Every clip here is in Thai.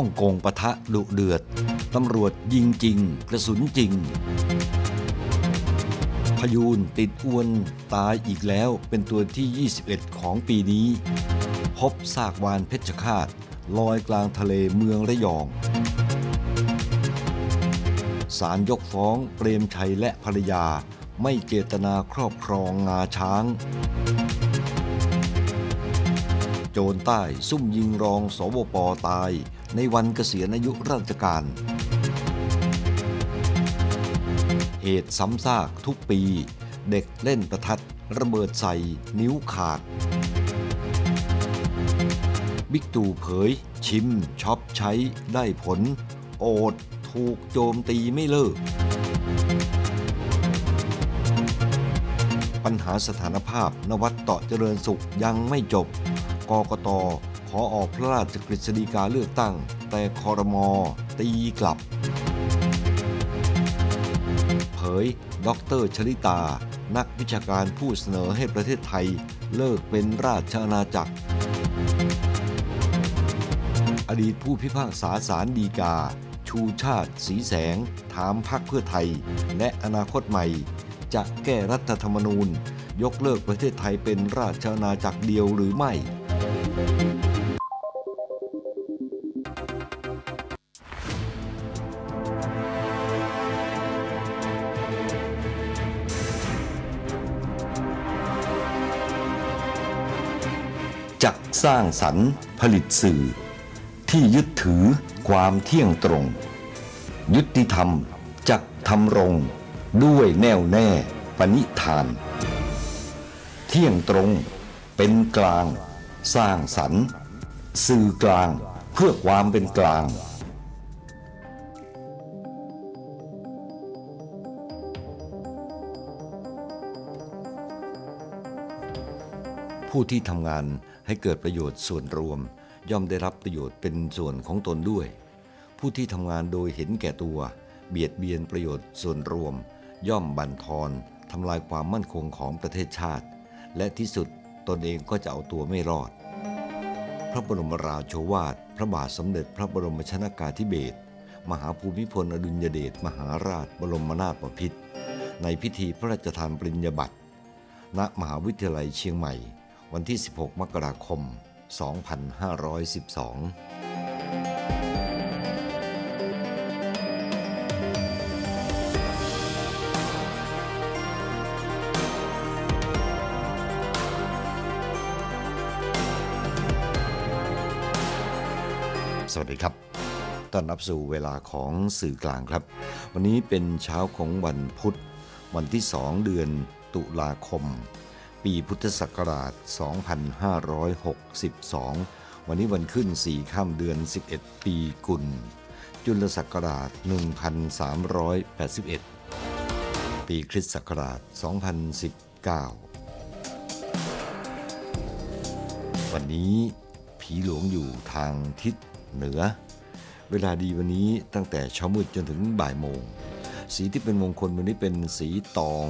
่องกงปะทะดุเดือด ตำรวจยิงจริง กระสุนจริง พยูนติดอวนตายอีกแล้วเป็นตัวที่ 21 ของปีนี้ พบซากวานเพชรฆาต ลอยกลางทะเลเมืองระยอง สารยกฟ้องเปรมชัยและภรรยาไม่เจตนาครอบครองงาช้าง โจรใต้ซุ่มยิงรองสวปตายในวันเกษียณอายุราชการ เหตุซ้ำซากทุกปี เด็กเล่นประทัด ระเบิดใส่นิ้วขาดบิ๊กตู่เผย ชิมช็อปใช้ได้ผล โอดถูกโจมตีไม่เลิก ปัญหาสถานภาพนวัดต่อเจริญสุขยังไม่จบกกตขอออกพระราชกฤษฎีกาเลือกตั้งแต่คอรมอตีกลับ เผย ดรชลิตา นักวิชาการผู้เสนอให้ประเทศไทยเลิกเป็นราชอาณาจักร อดีตผู้พิพากษาสารดีกา ชูชาติสีแสง ถามพักเพื่อไทย และอนาคตใหม่จะแก้รัฐธรรมนูญ ยกเลิกประเทศไทยเป็นราชอาณาจักรเดียวหรือไม่สร้างสรรค์ผลิตสื่อที่ยึดถือความเที่ยงตรง ยุติธรรมจักทำรงด้วยแน่วแน่ปณิธาน เที่ยงตรงเป็นกลาง สร้างสรรค์ สื่อกลางเพื่อความเป็นกลาง ผู้ที่ทำงานให้เกิดประโยชน์ส่วนรวม ย่อมได้รับประโยชน์เป็นส่วนของตนด้วย ผู้ที่ทำงานโดยเห็นแก่ตัว เบียดเบียนประโยชน์ส่วนรวม ย่อมบั่นทอนทำลายความมั่นคงของประเทศชาติ และที่สุดตนเองก็จะเอาตัวไม่รอด พระบรมราโชวาทพระบาทสมเด็จพระบรมชนากาธิเบศรมหาภูมิพลอดุลยเดชมหาราช บรมนาถบพิตรในพิธีพระราชทานปริญญาบัตร ณมหาวิทยาลัยเชียงใหม่วันที่ 16 มกราคม 2512 สวัสดีครับต้อนรับสู่เวลาของสื่อกลางครับ วันนี้เป็นเช้าของวันพุธ วันที่ 2 เดือนตุลาคมปีพุทธศักราช 2562 วันนี้วันขึ้น4ข้ามเดือน 11 ปีกุลจุลศักราช 1381 ปีคริสต์ศักราช 2019 วันนี้ผีหลวงอยู่ทางทิศเหนือ เวลาดีวันนี้ตั้งแต่เช้ามืดจนถึงบ่ายโมง สีที่เป็นมงคล วันนี้เป็นสีตอง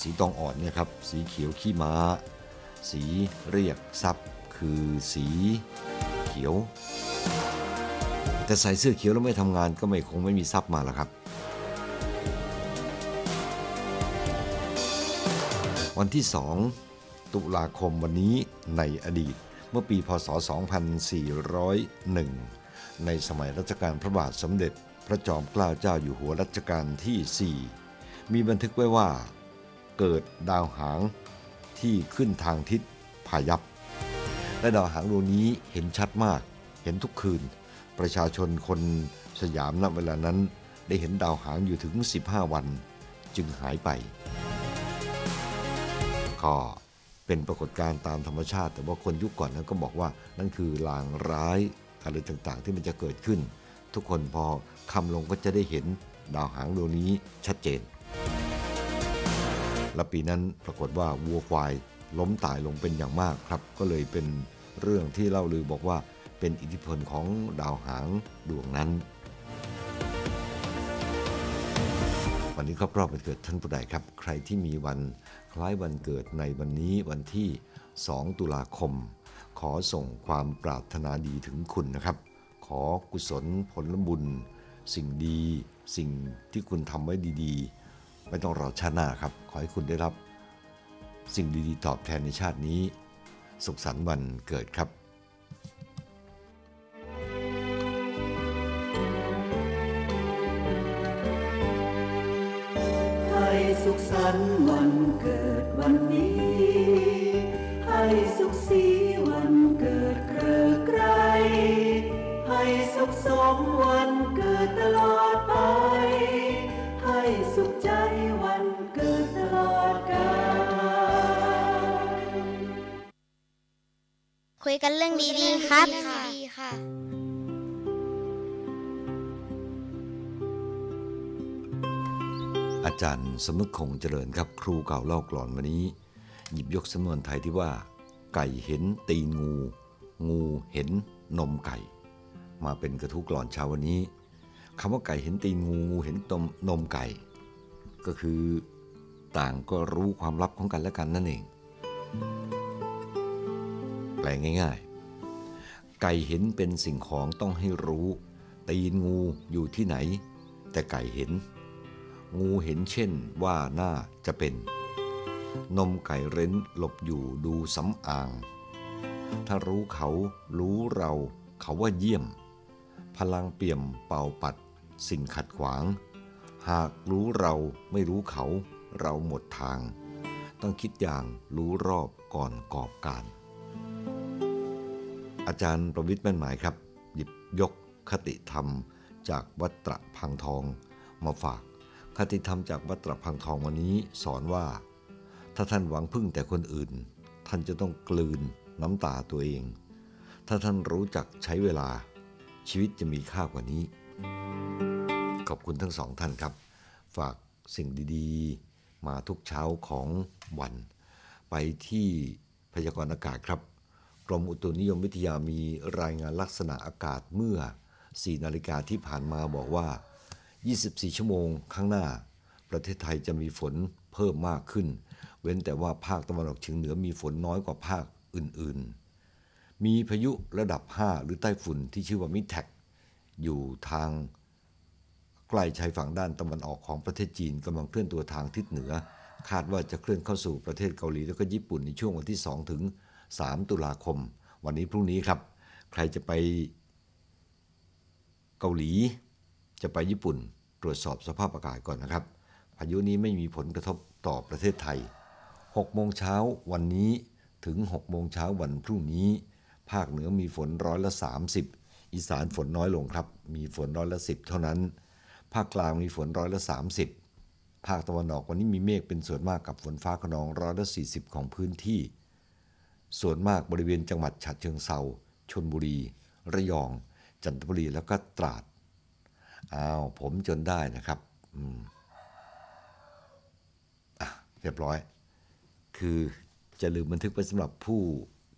สีตองอ่อนเนี่ยครับ สีเขียวขี้ม้า สีเรียกซับคือสีเขียว แต่ใส่เสื้อเขียวแล้วไม่ทำงานก็ไม่คงไม่มีซับมาละครับ วันที่สองตุลาคมวันนี้ในอดีตเมื่อปีพศ2401 ในสมัยรัชกาลพระบาทสมเด็จพระจอมเกล้าเจ้าอยู่หัวรัชกาลที่ 4 มีบันทึกไว้ว่าเกิดดาวหางที่ขึ้นทางทิศพายัพ และดาวหางดวงนี้เห็นชัดมาก เห็นทุกคืน ประชาชนคนสยามณเวลานั้น ได้เห็นดาวหางอยู่ถึง 15 วันจึงหายไปก็เป็นปรากฏการณ์ตามธรรมชาติ แต่ว่าคนยุคก่อนนั้นก็บอกว่านั่นคือลางร้ายอะไรต่างๆที่มันจะเกิดขึ้น ทุกคนพอคำลงก็จะได้เห็นดาวหางดวงนี้ชัดเจนและปีนั้นปรากฏว่าวัวควายล้มตายลงเป็นอย่างมากครับ ก็เลยเป็นเรื่องที่เล่าลือบอกว่าเป็นอิทธิพลของดาวหางดวงนั้น วันนี้ครอบครอบวันเกิดท่านผู้ใดครับ ใครที่มีวันคล้ายวันเกิดในวันนี้วันที่ 2 ตุลาคม ขอส่งความปรารถนาดีถึงคุณนะครับ ขอกุศลผลบุญ สิ่งดี สิ่งที่คุณทำไว้ดี ๆไม่ต้องรอชาติหน้าครับ ขอให้คุณได้รับ สิ่งดีๆตอบแทนในชาตินี้ สุขสันต์วันเกิดครับสมุึกคงเจริญครับครูเก่าเล่ากลอนวันนี้ หยิบยกสำนวนไทยที่ว่า ไก่เห็นตีนงู งูเห็นนมไก่ มาเป็นกระทู้กลอนเช้าวันนี้คำว่าไก่เห็นตีนงูงูเห็นนมนมไก่ ก็คือต่างก็รู้ความลับของกันและกันนั่นเองแปลง่ายๆ ไก่เห็นเป็นสิ่งของต้องให้รู้ ตีนงูอยู่ที่ไหน แต่ไก่เห็นงูเห็นเช่นว่าหน้าจะเป็น นมไก่เร้นหลบอยู่ดูสำอาง ถ้ารู้เขารู้เราเขาว่าเยี่ยม พลังเปี่ยมเป่าปัดสิ่งขัดขวาง หากรู้เราไม่รู้เขาเราหมดทางต้องคิดอย่างรู้รอบก่อนกอบการ อาจารย์ประวิทย์แม่นหมายครับ หยิบยกคติธรรมจากวัตรพังทองมาฝากคติธรรมจากวัตรพังทองวันนี้สอนว่า ถ้าท่านหวังพึ่งแต่คนอื่น ท่านจะต้องกลืนน้ำตาตัวเอง ถ้าท่านรู้จักใช้เวลา ชีวิตจะมีค่ากว่านี้ ขอบคุณทั้งสองท่านครับ ฝากสิ่งดีๆ มาทุกเช้าของวัน ไปที่พยากรณ์อากาศครับกรมอุตุนิยมวิทยามีรายงานลักษณะอากาศเมื่อ 4 นาฬิกาที่ผ่านมาบอกว่า24 ชั่วโมงข้างหน้า ประเทศไทยจะมีฝนเพิ่มมากขึ้น เว้นแต่ว่าภาคตะวันออกเฉียงเหนือมีฝนน้อยกว่าภาคอื่นๆ มีพายุระดับ 5 หรือใต้ฝุ่นที่ชื่อว่ามิแทกอยู่ทางใกล้ชายฝั่งด้านตะวันออกของประเทศจีนกำลังเคลื่อนตัวทางทิศเหนือ คาดว่าจะเคลื่อนเข้าสู่ประเทศเกาหลีแล้วก็ญี่ปุ่นในช่วงวันที่ 2 ถึง 3 ตุลาคม วันนี้พรุ่งนี้ครับ ใครจะไปเกาหลีจะไปญี่ปุ่นตรวจสอบสภาพอากาศก่อนนะครับ พายุนี้ไม่มีผลกระทบต่อประเทศไทย 6 โมงเช้าวันนี้ถึง 6 โมงเช้าวันพรุ่งนี้ ภาคเหนือมีฝนร้อยละ 30 อีสานฝนน้อยลงครับ มีฝนร้อยละ 10 เท่านั้น ภาคกลางมีฝนร้อยละ 30 ภาคตะวันออกวันนี้มีเมฆเป็นส่วนมากกับฝนฟ้าขนองร้อยละ 40 ของพื้นที่ ส่วนมากบริเวณจังหวัดฉะเชิงเซาชนบุรี ระยอง จันทบุรี แล้วก็ตราดอ้าวผมจนได้นะครับอืมอ่ะเรียบร้อย คือจะลืมบันทึกไว้สำหรับผู้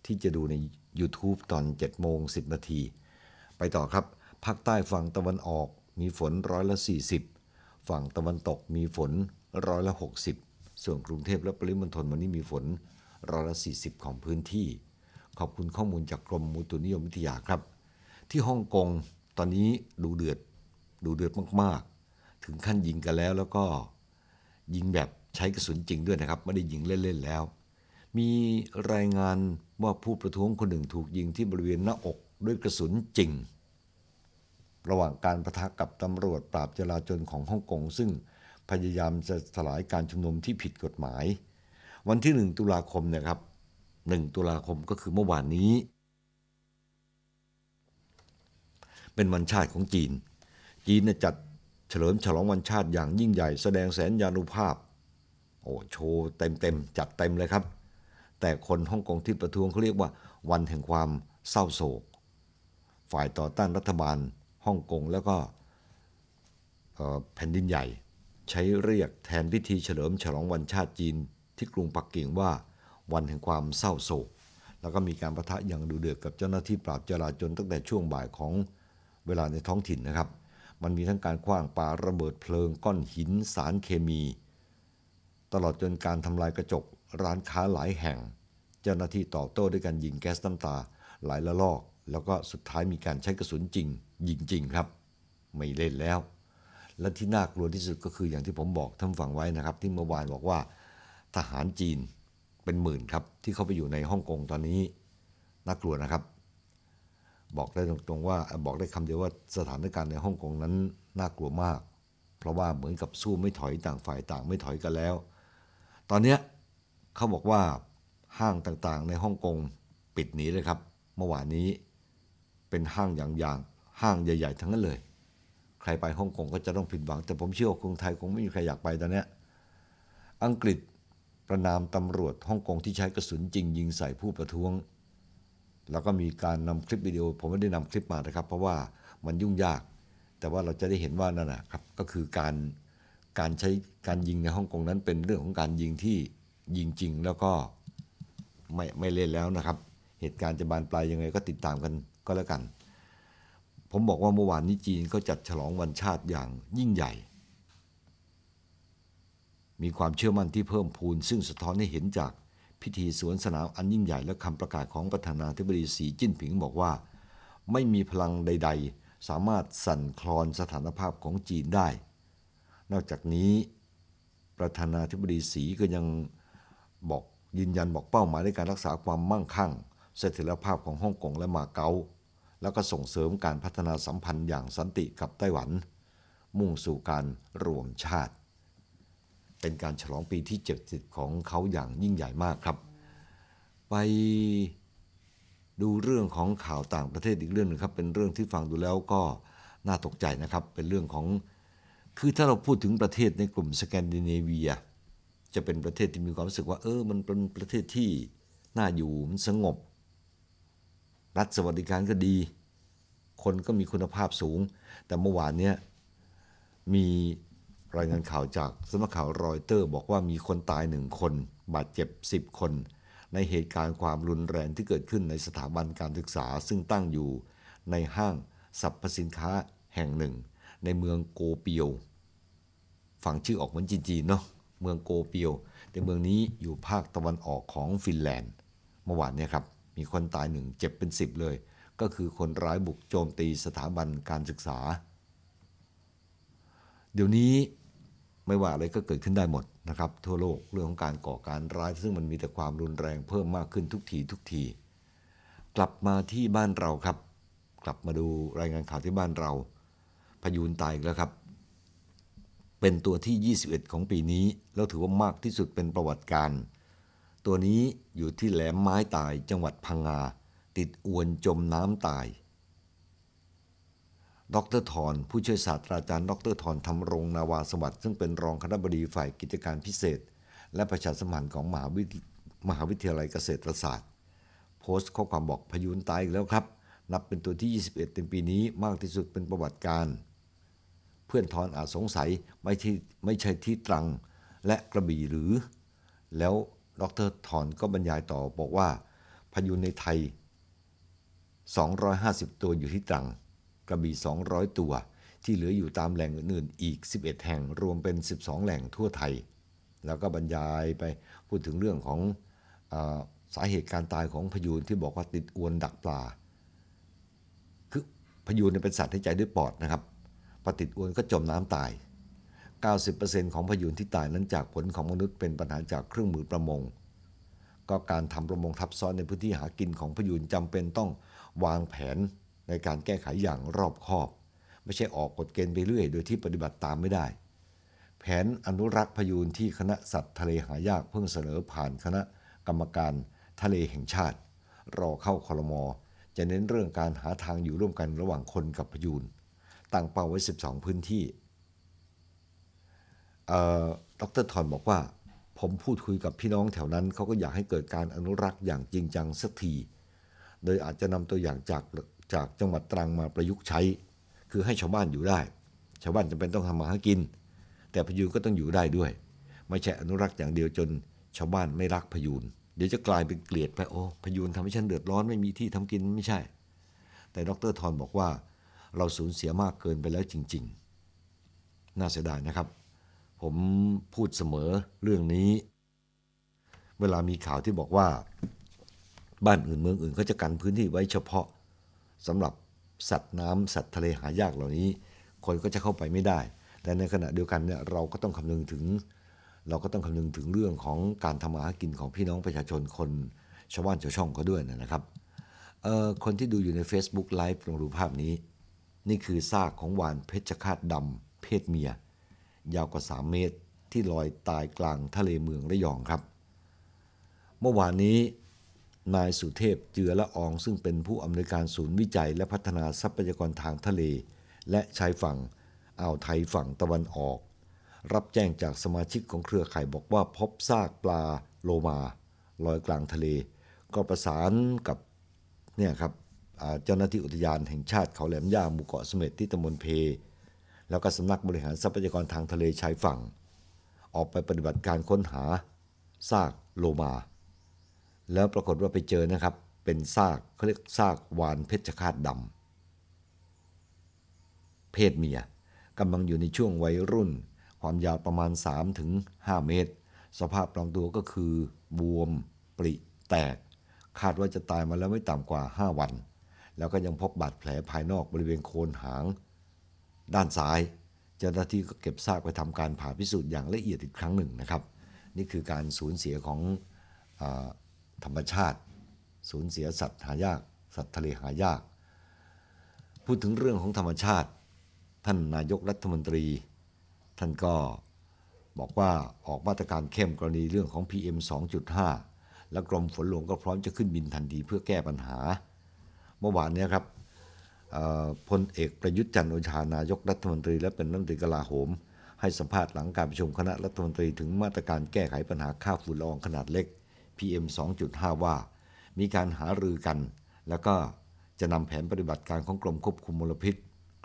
ที่จะดูใน YouTube ตอน7โมง10 นาที ไปต่อครับภาคใต้ฝั่งตะวันออกมีฝนร้อยละ 40 ฝั่งตะวันตกมีฝนร้อยละ60 ส่วนกรุงเทพและปริมณฑลวันนี้มีฝนร้อยละ40 ของพื้นที่ ขอบคุณข้อมูลจากกรมมุตุนิยมวิทยาครับ ที่ฮ่องกง ตอนนี้ดูเดือดดูเดือดมากๆ ถึงขั้นยิงกันแล้วแล้วก็ยิงแบบใช้กระสุนจริงด้วยนะครับไม่ได้ยิงเล่น ๆ แล้ว มีรายงานว่าผู้ประท้วงคนหนึ่งถูกยิงที่บริเวณหน้าอกด้วยกระสุนจริง ระหว่างการประทะกับตำรวจปราบจราจนของฮ่องกง ซึ่งพยายามจะสลายการชุมนุมที่ผิดกฎหมาย วันที่1ตุลาคมนะครับ1ตุลาคมก็คือเมื่อวานนี้ เป็นวันชาติของจีนจีนจัดเฉลิมฉลองวันชาติอย่างยิ่งใหญ่แสดงแสนยานุภาพโอ้โชว์เต็มเต็มจัดเต็มเลยครับ แต่คนฮ่องกงที่ประท้วงเขาเรียกว่าวันแห่งความเศร้าโศก ฝ่ายต่อต้านรัฐบาลฮ่องกงแล้วก็แผ่นดินใหญ่ ใช้เรียกแทนพิธีเฉลิมฉลองวันชาติจีนที่กรุงปักกิ่งว่าวันแห่งความเศร้าโศก แล้วก็มีการประทะอย่างดุเดือดกับเจ้าหน้าที่ปราบจราจนตั้งแต่ช่วงบ่ายของเวลาในท้องถิ่นนะครับมันมีทั้งการคว้างปาระเบิดเพลิงก้อนหินสารเคมี ตลอดจนการทำลายกระจก ร้านค้าหลายแห่ง เจ้าหน้าที่ตอบโต้ด้วยการยิงแก๊สน้ำตา หลายละลอก แล้วก็สุดท้ายมีการใช้กระสุนจริงยิงจริงครับ ไม่เล่นแล้ว และที่น่ากลัวที่สุดก็คืออย่างที่ผมบอกท่านฟังไว้นะครับ ที่เมื่อวานบอกว่า ทหารจีนเป็นหมื่นครับ ที่เข้าไปอยู่ในฮ่องกงตอนนี้น่ากลัวนะครับบอกได้ตรงๆว่าบอกได้คำเดียวว่าสถานการณ์ในฮ่องกงนั้นน่ากลัวมาก เพราะว่าเหมือนกับสู้ไม่ถอยต่างฝ่ายต่างไม่ถอยกันแล้ว ตอนนี้เขาบอกว่าห้างต่างๆในฮ่องกงปิดหนีเลยครับเมื่อวานนี้เป็นห้างอย่างๆ ห้างใหญ่ ๆทั้งนั้นเลย ใครไปฮ่องกงก็จะต้องผิดหวัง แต่ผมเชื่อว่าคนไทยคงไม่มีใครอยากไปตอนนี้อังกฤษประนามตำรวจฮ่องกงที่ใช้กระสุนจริง ยิงใส่ผู้ประท้วงเราก็มีการนำคลิปวิดีโอผมไม่ได้นำคลิปมานะครับ เพราะว่ามันยุ่งยาก แต่ว่าเราจะได้เห็นว่านั่นนะครับก็คือการการใช้การยิงในฮ่องกงนั้น เป็นเรื่องของการยิงที่ยิงจริงแล้วก็ไม่ไม่เล่นแล้วนะครับ เหตุการณ์จะบานปลายยังไงก็ติดตามกันก็แล้วกัน ผมบอกว่าเมื่อวานนี้จีนก็จัดฉลองวันชาติอย่างยิ่งใหญ่ มีความเชื่อมั่นที่เพิ่มพูน ซึ่งสะท้อนให้เห็นจากพิธีสวนสนามอันยิ่งใหญ่และคำประกาศของประธานาธิบดีสีจิ้นผิง บอกว่าไม่มีพลังใด ๆสามารถสั่นคลอนสถานภาพของจีนได้ นอกจากนี้ ประธานาธิบดีสีก็ยังบอกยืนยันบอกเป้าหมายในการรักษาความมั่งคั่งเสถียรภาพของฮ่องกงและมาเก๊าแล้วก็ส่งเสริมการพัฒนาสัมพันธ์อย่างสันติกับไต้หวัน มุ่งสู่การรวมชาติเป็นการฉลองปีที่70ของเขาอย่างยิ่งใหญ่มากครับ ไปดูเรื่องของข่าวต่างประเทศอีกเรื่องนึงครับ เป็นเรื่องที่ฟังดูแล้วก็น่าตกใจนะครับ เป็นเรื่องของคือถ้าเราพูดถึงประเทศในกลุ่มสแกนดิเนเวีย จะเป็นประเทศที่มีความรู้สึกว่า เออมันเป็นประเทศที่น่าอยู่มันสงบ รัฐสวัสดิการก็ดี คนก็มีคุณภาพสูง แต่เมื่อวานเนี้ยมีรายงานข่าวจากสำนักข่าวรอยเตอร์บอกว่ามีคนตายหนึ่งคน บาดเจ็บ 10 คน ในเหตุการณ์ความรุนแรงที่เกิดขึ้นในสถาบันการศึกษา ซึ่งตั้งอยู่ในห้างสรรพสินค้าแห่งหนึ่ง ในเมืองโกเปียวฟังชื่อออกเหมือนจีนๆเนาะเมืองโกเปียว แต่เมืองนี้อยู่ภาคตะวันออกของฟินแลนด์ เมื่อวานเนี่ยครับ มีคนตายหนึ่งเจ็บเป็น10 เลย ก็คือคนร้ายบุกโจมตีสถาบันการศึกษาเดี๋ยวนี้ไม่ว่าอะไรก็เกิดขึ้นได้หมดนะครับ ทั่วโลกเรื่องของการก่อการร้าย ซึ่งมันมีแต่ความรุนแรงเพิ่มมากขึ้นทุกทีทุกทีกลับมาที่บ้านเราครับ กลับมาดูรายงานข่าวที่บ้านเราพยูนตายแล้วครับ เป็นตัวที่ 21 ของปีนี้แล้วถือว่ามากที่สุดเป็นประวัติการ ตัวนี้อยู่ที่แหลมไม้ตายจังหวัดพังงา ติดอวนจมน้ำตายดรทอนผู้ช่วยศาสตราจารย์ ดรทอนธรรมรงนาวาสวัสดิ์ ซึ่งเป็นรองคณะบดีฝ่ายกิจการพิเศษ และประชาสัมพันธ์ของมหาวิมหาวิทยาลัยเกษตรศาสตร์ โพสต์ข้อความบอกพยุนตายอีกแล้วครับ นับเป็นตัวที่ 21ในปีนี้มากที่สุดเป็นประวัติการ เพื่อนทอนอาจสงสัย ไม่ที่ไม่ใช่ที่ตรังและกระบี่หรือ แล้วดรทอนก็บรรยายต่อบอกว่าพยุนในไทย 250 ตัวอยู่ที่ตรังกระบี่ 200 ตัวที่เหลืออยู่ตามแหล่งอื่นๆอีก 11 แห่งรวมเป็น 12 แหล่งทั่วไทย แล้วก็บรรยายไปพูดถึงเรื่องของอสาเหตุการตายของพยูนที่บอกว่าติดอวนดักปลา คือพยูนเป็นสัตว์ที่ใจด้วยปอดนะครับพอติดอวนก็จมน้ำตาย 90%ของพยูนที่ตายนั้นจากผลของมนุษย์เป็นปัญหาจากเครื่องมือประมงก็การทำประมงทับซ้อนในพื้นที่หากินของพยูนจำเป็นต้องวางแผนในการแก้ไขอย่างรอบคอบ ไม่ใช่ออกกฎเกณฑ์ไปเรื่อย โดยที่ปฏิบัติตามไม่ได้ แผนอนุรักษ์พยูนที่คณะสัตว์ทะเลหายากเพิ่งเสนอผ่านคณะกรรมการทะเลแห่งชาติ รอเข้าคอรมอจะเน้นเรื่องการหาทางอยู่ร่วมกันระหว่างคนกับพยูนตั้งเป้าไว้ 12 พื้นที่ดรทอนบอกว่า ผมพูดคุยกับพี่น้องแถวนั้นเขาก็อยากให้เกิดการอนุรักษ์อย่างจริงจังสักที โดยอาจจะนำตัวอย่างจากจากจังหวัดตรังมาประยุกต์ใช้คือให้ชาวบ้านอยู่ได้ ชาวบ้านจำเป็นต้องทำมาหากิน แต่พยูนก็ต้องอยู่ได้ด้วย ไม่ใช่อนุรักษ์อย่างเดียวจนชาวบ้านไม่รักพยูนเดี๋ยวจะกลายเป็นเกลียดไปโอ้พยูนทำให้ฉัน เดือดร้อน ไม่มีที่ทำกินไม่ใช่ แต่ดรทอนบอกว่า เราสูญเสียมากเกินไปแล้วจริงๆน่าเสียดายนะครับ ผมพูดเสมอเรื่องนี้ เวลามีข่าวที่บอกว่าบ้านอื่นเมืองอื่นเขาจะกันพื้นที่ไว้เฉพาะสำหรับสัตว์น้ำสัตว์ทะเลหายากเหล่านี้ คนก็จะเข้าไปไม่ได้ แต่ในขณะเดียวกันเนี่ยเราก็ต้องคำนึงถึง เราก็ต้องคำนึงถึงเรื่องของการทำมาหากินของพี่น้องประชาชนคนชาวบ้านชาวช่องก็ด้วยนะครับคนที่ดูอยู่ใน Facebook ไลฟ์ลองดูภาพนี้ นี่คือซากของวานเพชรฆาตดำเพศเมีย ยาวกว่า 3 เมตรที่ลอยตายกลางทะเลเมืองระยองครับ เมื่อวานนี้นายสุเทพเจือละออง ซึ่งเป็นผู้อำนวยการศูนย์วิจัยและพัฒนาทรัพยากรทางทะเล และชายฝั่งอ่าวไทยฝั่งตะวันออก รับแจ้งจากสมาชิกของเครือข่ายบอกว่า พบซากปลาโลมาลอยกลางทะเล ก็ประสานกับ เนี่ยครับเจ้าหน้าที่อุทยานแห่งชาติเขาแหลมย่าหมู่เกาะเสม็ดที่ตำบลเพ แล้วก็สำนักบริหารทรัพยากรทางทะเลชายฝั่ง ออกไปปฏิบัติการค้นหาซากโลมาแล้วปรากฏว่าไปเจอนะครับเป็นซากเขาเรียกซากวานเพชฌฆาตดำเพศเมียกำลังอยู่ในช่วงวัยรุ่น ความยาวประมาณ3-5เมตร สภาพลองตัวก็คือบวมปริแตก คาดว่าจะตายมาแล้วไม่ต่ำกว่า 5 วัน แล้วก็ยังพบบาดแผลภายนอกบริเวณโคนหางด้านซ้าย เจ้าหน้าที่ก็เก็บซากไปทำการผ่าพิสูจน์อย่างละเอียดอีกครั้งหนึ่งนะครับ นี่คือการสูญเสียของธรรมชาติสูญเสียสัตว์หายาก สัตว์ทะเลหายาก พูดถึงเรื่องของธรรมชาติ ท่านนายกรัฐมนตรี ท่านก็บอกว่าออกมาตรการเข้มกรณีเรื่องของ PM 2.5 และกรมฝนหลวงก็พร้อมจะขึ้นบินทันทีเพื่อแก้ปัญหา เมื่อวานนี้ครับพลเอกประยุทธ์จันโอชานายกรัฐมนตรีและเป็นรัฐมนตรีกลาโหม ให้สัมภาษณ์หลังการประชุมคณะรัฐมนตรีถึงมาตรการแก้ไขปัญหาค่าฝุ่นละอองขนาดเล็ก PM 2.5 ว่า มีการหารือกัน แล้วก็จะนำแผนปฏิบัติการของกรมควบคุมมลพิษ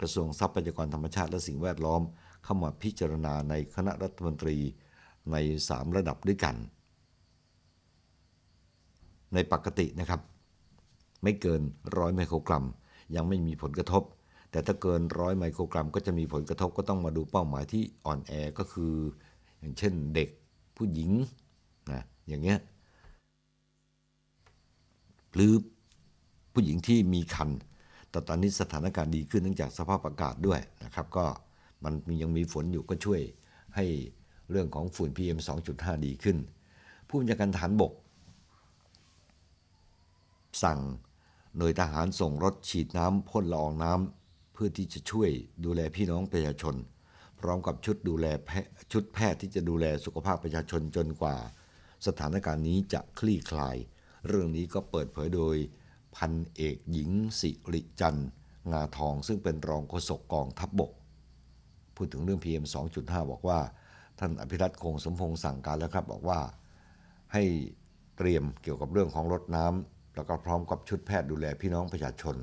กระทรวงทรัพยากรธรรมชาติและสิ่งแวดล้อม เข้ามาพิจารณาในคณะรัฐมนตรีใน 3 ระดับด้วยกัน ในปกตินะครับ ไม่เกินร้อยไมโครกรัมยังไม่มีผลกระทบ แต่ถ้าเกินร้อยไมโครกรัมก็จะมีผลกระทบก็ต้องมาดูเป้าหมายที่อ่อนแอก็คืออย่างเช่นเด็กผู้หญิงนะอย่างเงี้ยหรือผู้หญิงที่มีคันแต่ตอนนี้สถานการณ์ดีขึ้นเนื่องจากสภาพอากาศด้วยนะครับก็มันยังมีฝนอยู่ก็ช่วยให้เรื่องของฝุ่น PM 2.5 ดีขึ้น ผู้บัญชาการฐานบก สั่งหน่วยทหารส่งรถฉีดน้ำพ่นละอองน้ำเพื่อที่จะช่วยดูแลพี่น้องประชาชน พร้อมกับชุดดูแลชุดแพทย์ที่จะดูแลสุขภาพประชาชนจนกว่า สถานการณ์นี้จะคลี่คลายเรื่องนี้ก็เปิดเผยโดยพันเอกหญิงสิริจันทร์ งาทองซึ่งเป็นรองโฆษกกองทัพบบก พูดถึงเรื่อง PM 2.5 บอกว่า ท่านอภิรัตคงสมพงษ์สั่งการแล้วครับบอกว่าให้เตรียมเกี่ยวกับเรื่องของรถน้ำแล้วก็พร้อมกับชุดแพทย์ดูแลพี่น้องประชาชน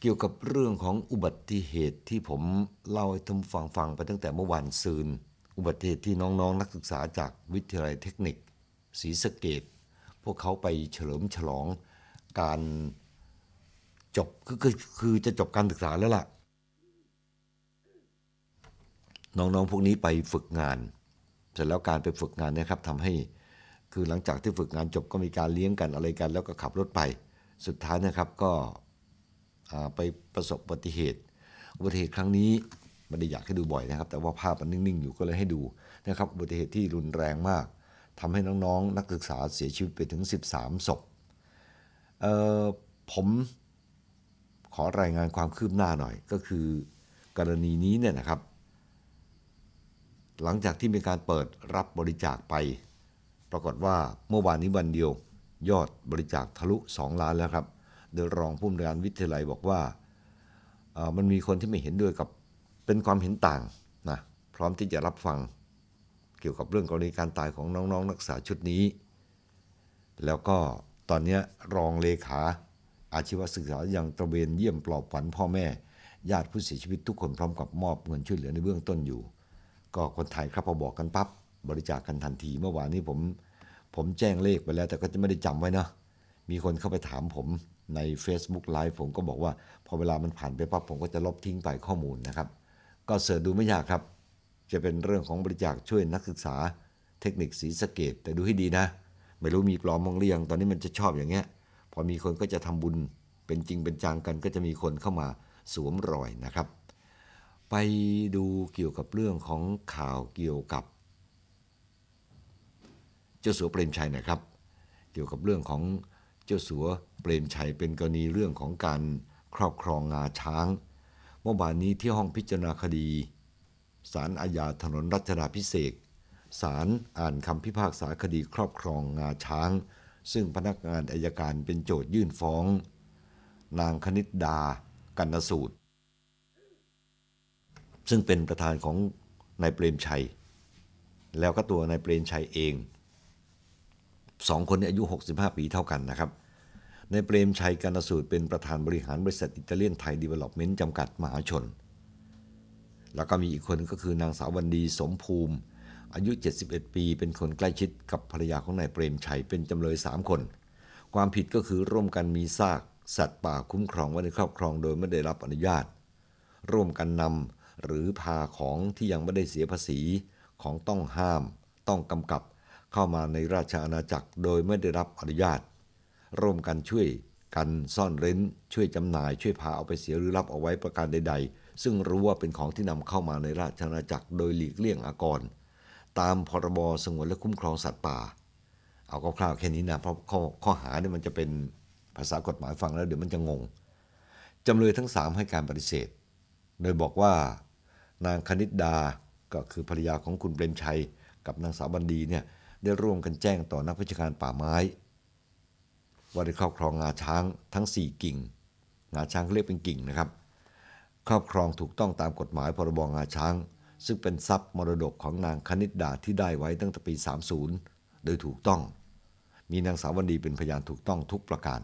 เกี่ยวกับเรื่องของอุบัติเหตุที่ผมเล่าให้ท่านฟังฟังไปตั้งแต่เมื่อวานซืน อุบัติเหตุที่น้องๆนนักศึกษาจากวิทยาลัยเทคนิคศรีสะเกดพวกเขาไปเฉลิมฉลองการจบคือคือคือจะจบการศึกษาแล้วล่ะ น้องๆ พวกนี้ไปฝึกงานเสร็จแล้วการไปฝึกงานนะครับทำให้คือหลังจากที่ฝึกงานจบก็มีการเลี้ยงกันอะไรกันแล้วก็ขับรถไป สุดท้ายนะครับก็ไปประสบอุบัติเหตุอุบัติเหตุครั้งนี้ไม่ได้อยากให้ดูบ่อยนะครับ แต่ว่าภาพมันนิ่งๆอยู่ก็เลยให้ดูนะครับอุบัติเหตุที่รุนแรงมากทำให้น้อง ๆ นักศึกษาเสียชีวิตไปถึง 13 ศพผมขอรายงานความคืบหน้าหน่อย ก็คือกรณีนี้เนี่ยนะครับ หลังจากที่มีการเปิดรับบริจาคไป ปรากฏว่าเมื่อวานนี้วันเดียวยอดบริจาคทะลุ 2 ล้านแล้วครับ โดยรองผู้อำนวยการวิทยาลัยบอกว่ามันมีคนที่ไม่เห็นด้วยกับเป็นความเห็นต่างนะพร้อมที่จะรับฟังเกี่ยวกับเรื่องกรณีการตายของน้องๆนักศึกษาชุดนี้ แล้วก็ตอนนี้รองเลขา อาชีวศึกษาอย่างตระเวนเยี่ยมปลอบฝันพ่อแม่ญาติผู้เสียชีวิตทุกคนพร้อมกับมอบเงินช่วยเหลือในเบื้องต้นอยู่ ก็คนไทยครับพอบอกกันปับ๊บ บริจาคกันทันทีเมื่อวานนี้ผม ผมแจ้งเลขไปแล้วแต่ก็จะไม่ได้จำไว้นะ มีคนเข้าไปถามผมใน Facebook Live ผมก็บอกว่า พอเวลามันผ่านไปปั๊บผมก็จะลบทิ้งไปข้อมูลนะครับ ก็เสิร์ชดูไม่ยากครับจะเป็นเรื่องของบริจาคช่วยนักศึกษา เทคนิคสีสเกตแต่ดูให้ดีนะ ไม่รู้มีปลอมมองเรียงตอนนี้มันจะชอบอย่างเงี้ย พอมีคนก็จะทำบุญ เป็นจริงเป็นจังกันก็จะมีคนเข้ามาสวมรอยนะครับ ไปดูเกี่ยวกับเรื่องของข่าวเกี่ยวกับ เจ้าสัวเปรมชัยนะครับ เกี่ยวกับเรื่องของเจ้าสัวเปรมชัยเป็นกรณีเรื่องของการครอบครองงาช้าง เมื่อวานนี้ที่ห้องพิจารณาคดีศาลอาญาถนนรัชดาพิเศษศาลอ่านคำพิพากษาคดีครอบครองงาช้าง ซึ่งพนักงานอายการเป็นโจทยื่นฟ้อง นางคณิตดากันสูตร ซึ่งเป็นประธานของนายเปรมชัย แล้วก็ตัวนายเปรมชัยเองสองคนนี้อายุ 65 ปีเท่ากันนะครับนายเปรมชัยกันสูตรเป็นประธานบริหารบริษัทอิตาเลียนไทยดีเวล็อปเมนต์จำกัดมหาชนแล้วก็มีอีกคนก็คือนางสาววันดีสมภูมิ อายุ 71 ปีเป็นคนใกล้ชิดกับภรรยาของนายเปรมชัยเป็นจำเลย 3 คน ความผิดก็คือร่วมกันมีซาก สัตว์ป่าคุ้มครองไว้ในครอบครองโดยไม่ได้รับอนุญาต ร่วมกันนำหรือพาของที่ยังไม่ได้เสียภาษีของต้องห้าม ต้องกำกับเข้ามาในราชอาณาจักรโดยไม่ได้รับอนุญาต ร่วมกันช่วยกันซ่อนเร้นช่วยจำหน่ายช่วยพาเอาไปเสียหรือรับเอาไว้ประการใดๆซึ่งรู้ว่าเป็นของที่นำเข้ามาในราชอาณาจักรโดยหลีกเลี่ยงอากร ตามพรบสงวนและคุ้มครองสัตว์ป่า เอาคร่าวๆแค่นี้นะ เพราะข้อข้อหาเนี่ยมันจะเป็นภาษากฎหมายฟังแล้วเดี๋ยวมันจะงง จำเลยทั้ง 3 ให้การปฏิเสธ โดยบอกว่านางคณิตดาก็คือภรรยาของคุณเปรมชัยกับนางสาวบันดีเนี่ยได้ร่วมกันแจ้งต่อนักพิจารณาป่าไม้ว่าได้ครอบครองงาช้างทั้ง 4 กิ่งงาช้างเรียกเป็นกิ่งนะครับครอบครองถูกต้องตามกฎหมายพรบงาช้าง ซึ่งเป็นทรัพย์มรดกของนางคณิตดาที่ได้ไว้ตั้งแต่ปี 30 โดยถูกต้อง มีนางสาววันดีเป็นพยานถูกต้องทุกประการ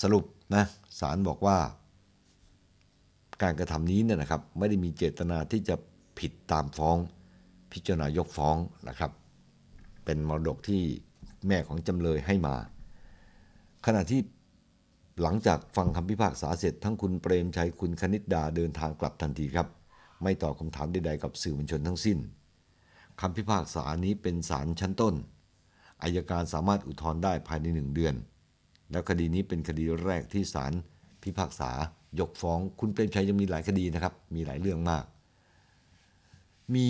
สรุปนะศาลบอกว่า การกระทำนี้เนี่ยนะครับ ไม่ได้มีเจตนาที่จะผิดตามฟ้อง พิจารณายกฟ้องนะครับ เป็นมรดกที่แม่ของจำเลยให้มา ขณะที่หลังจากฟังคำพิพากษาเสร็จทั้งคุณเปรมชัยคุณคณิตดาเดินทางกลับทันทีครับ ไม่ตอบคำถามใดๆ กับสื่อมวลชนทั้งสิ้นคำพิพากษานี้เป็นศาลชั้นต้น อายการสามารถอุทธรณ์ได้ภายในหนึ่งเดือน แล้วคดีนี้เป็นคดีแรกที่ศาลพิพากษายกฟ้องคุณเปรมชัยยังมีหลายคดีนะครับมีหลายเรื่องมาก มี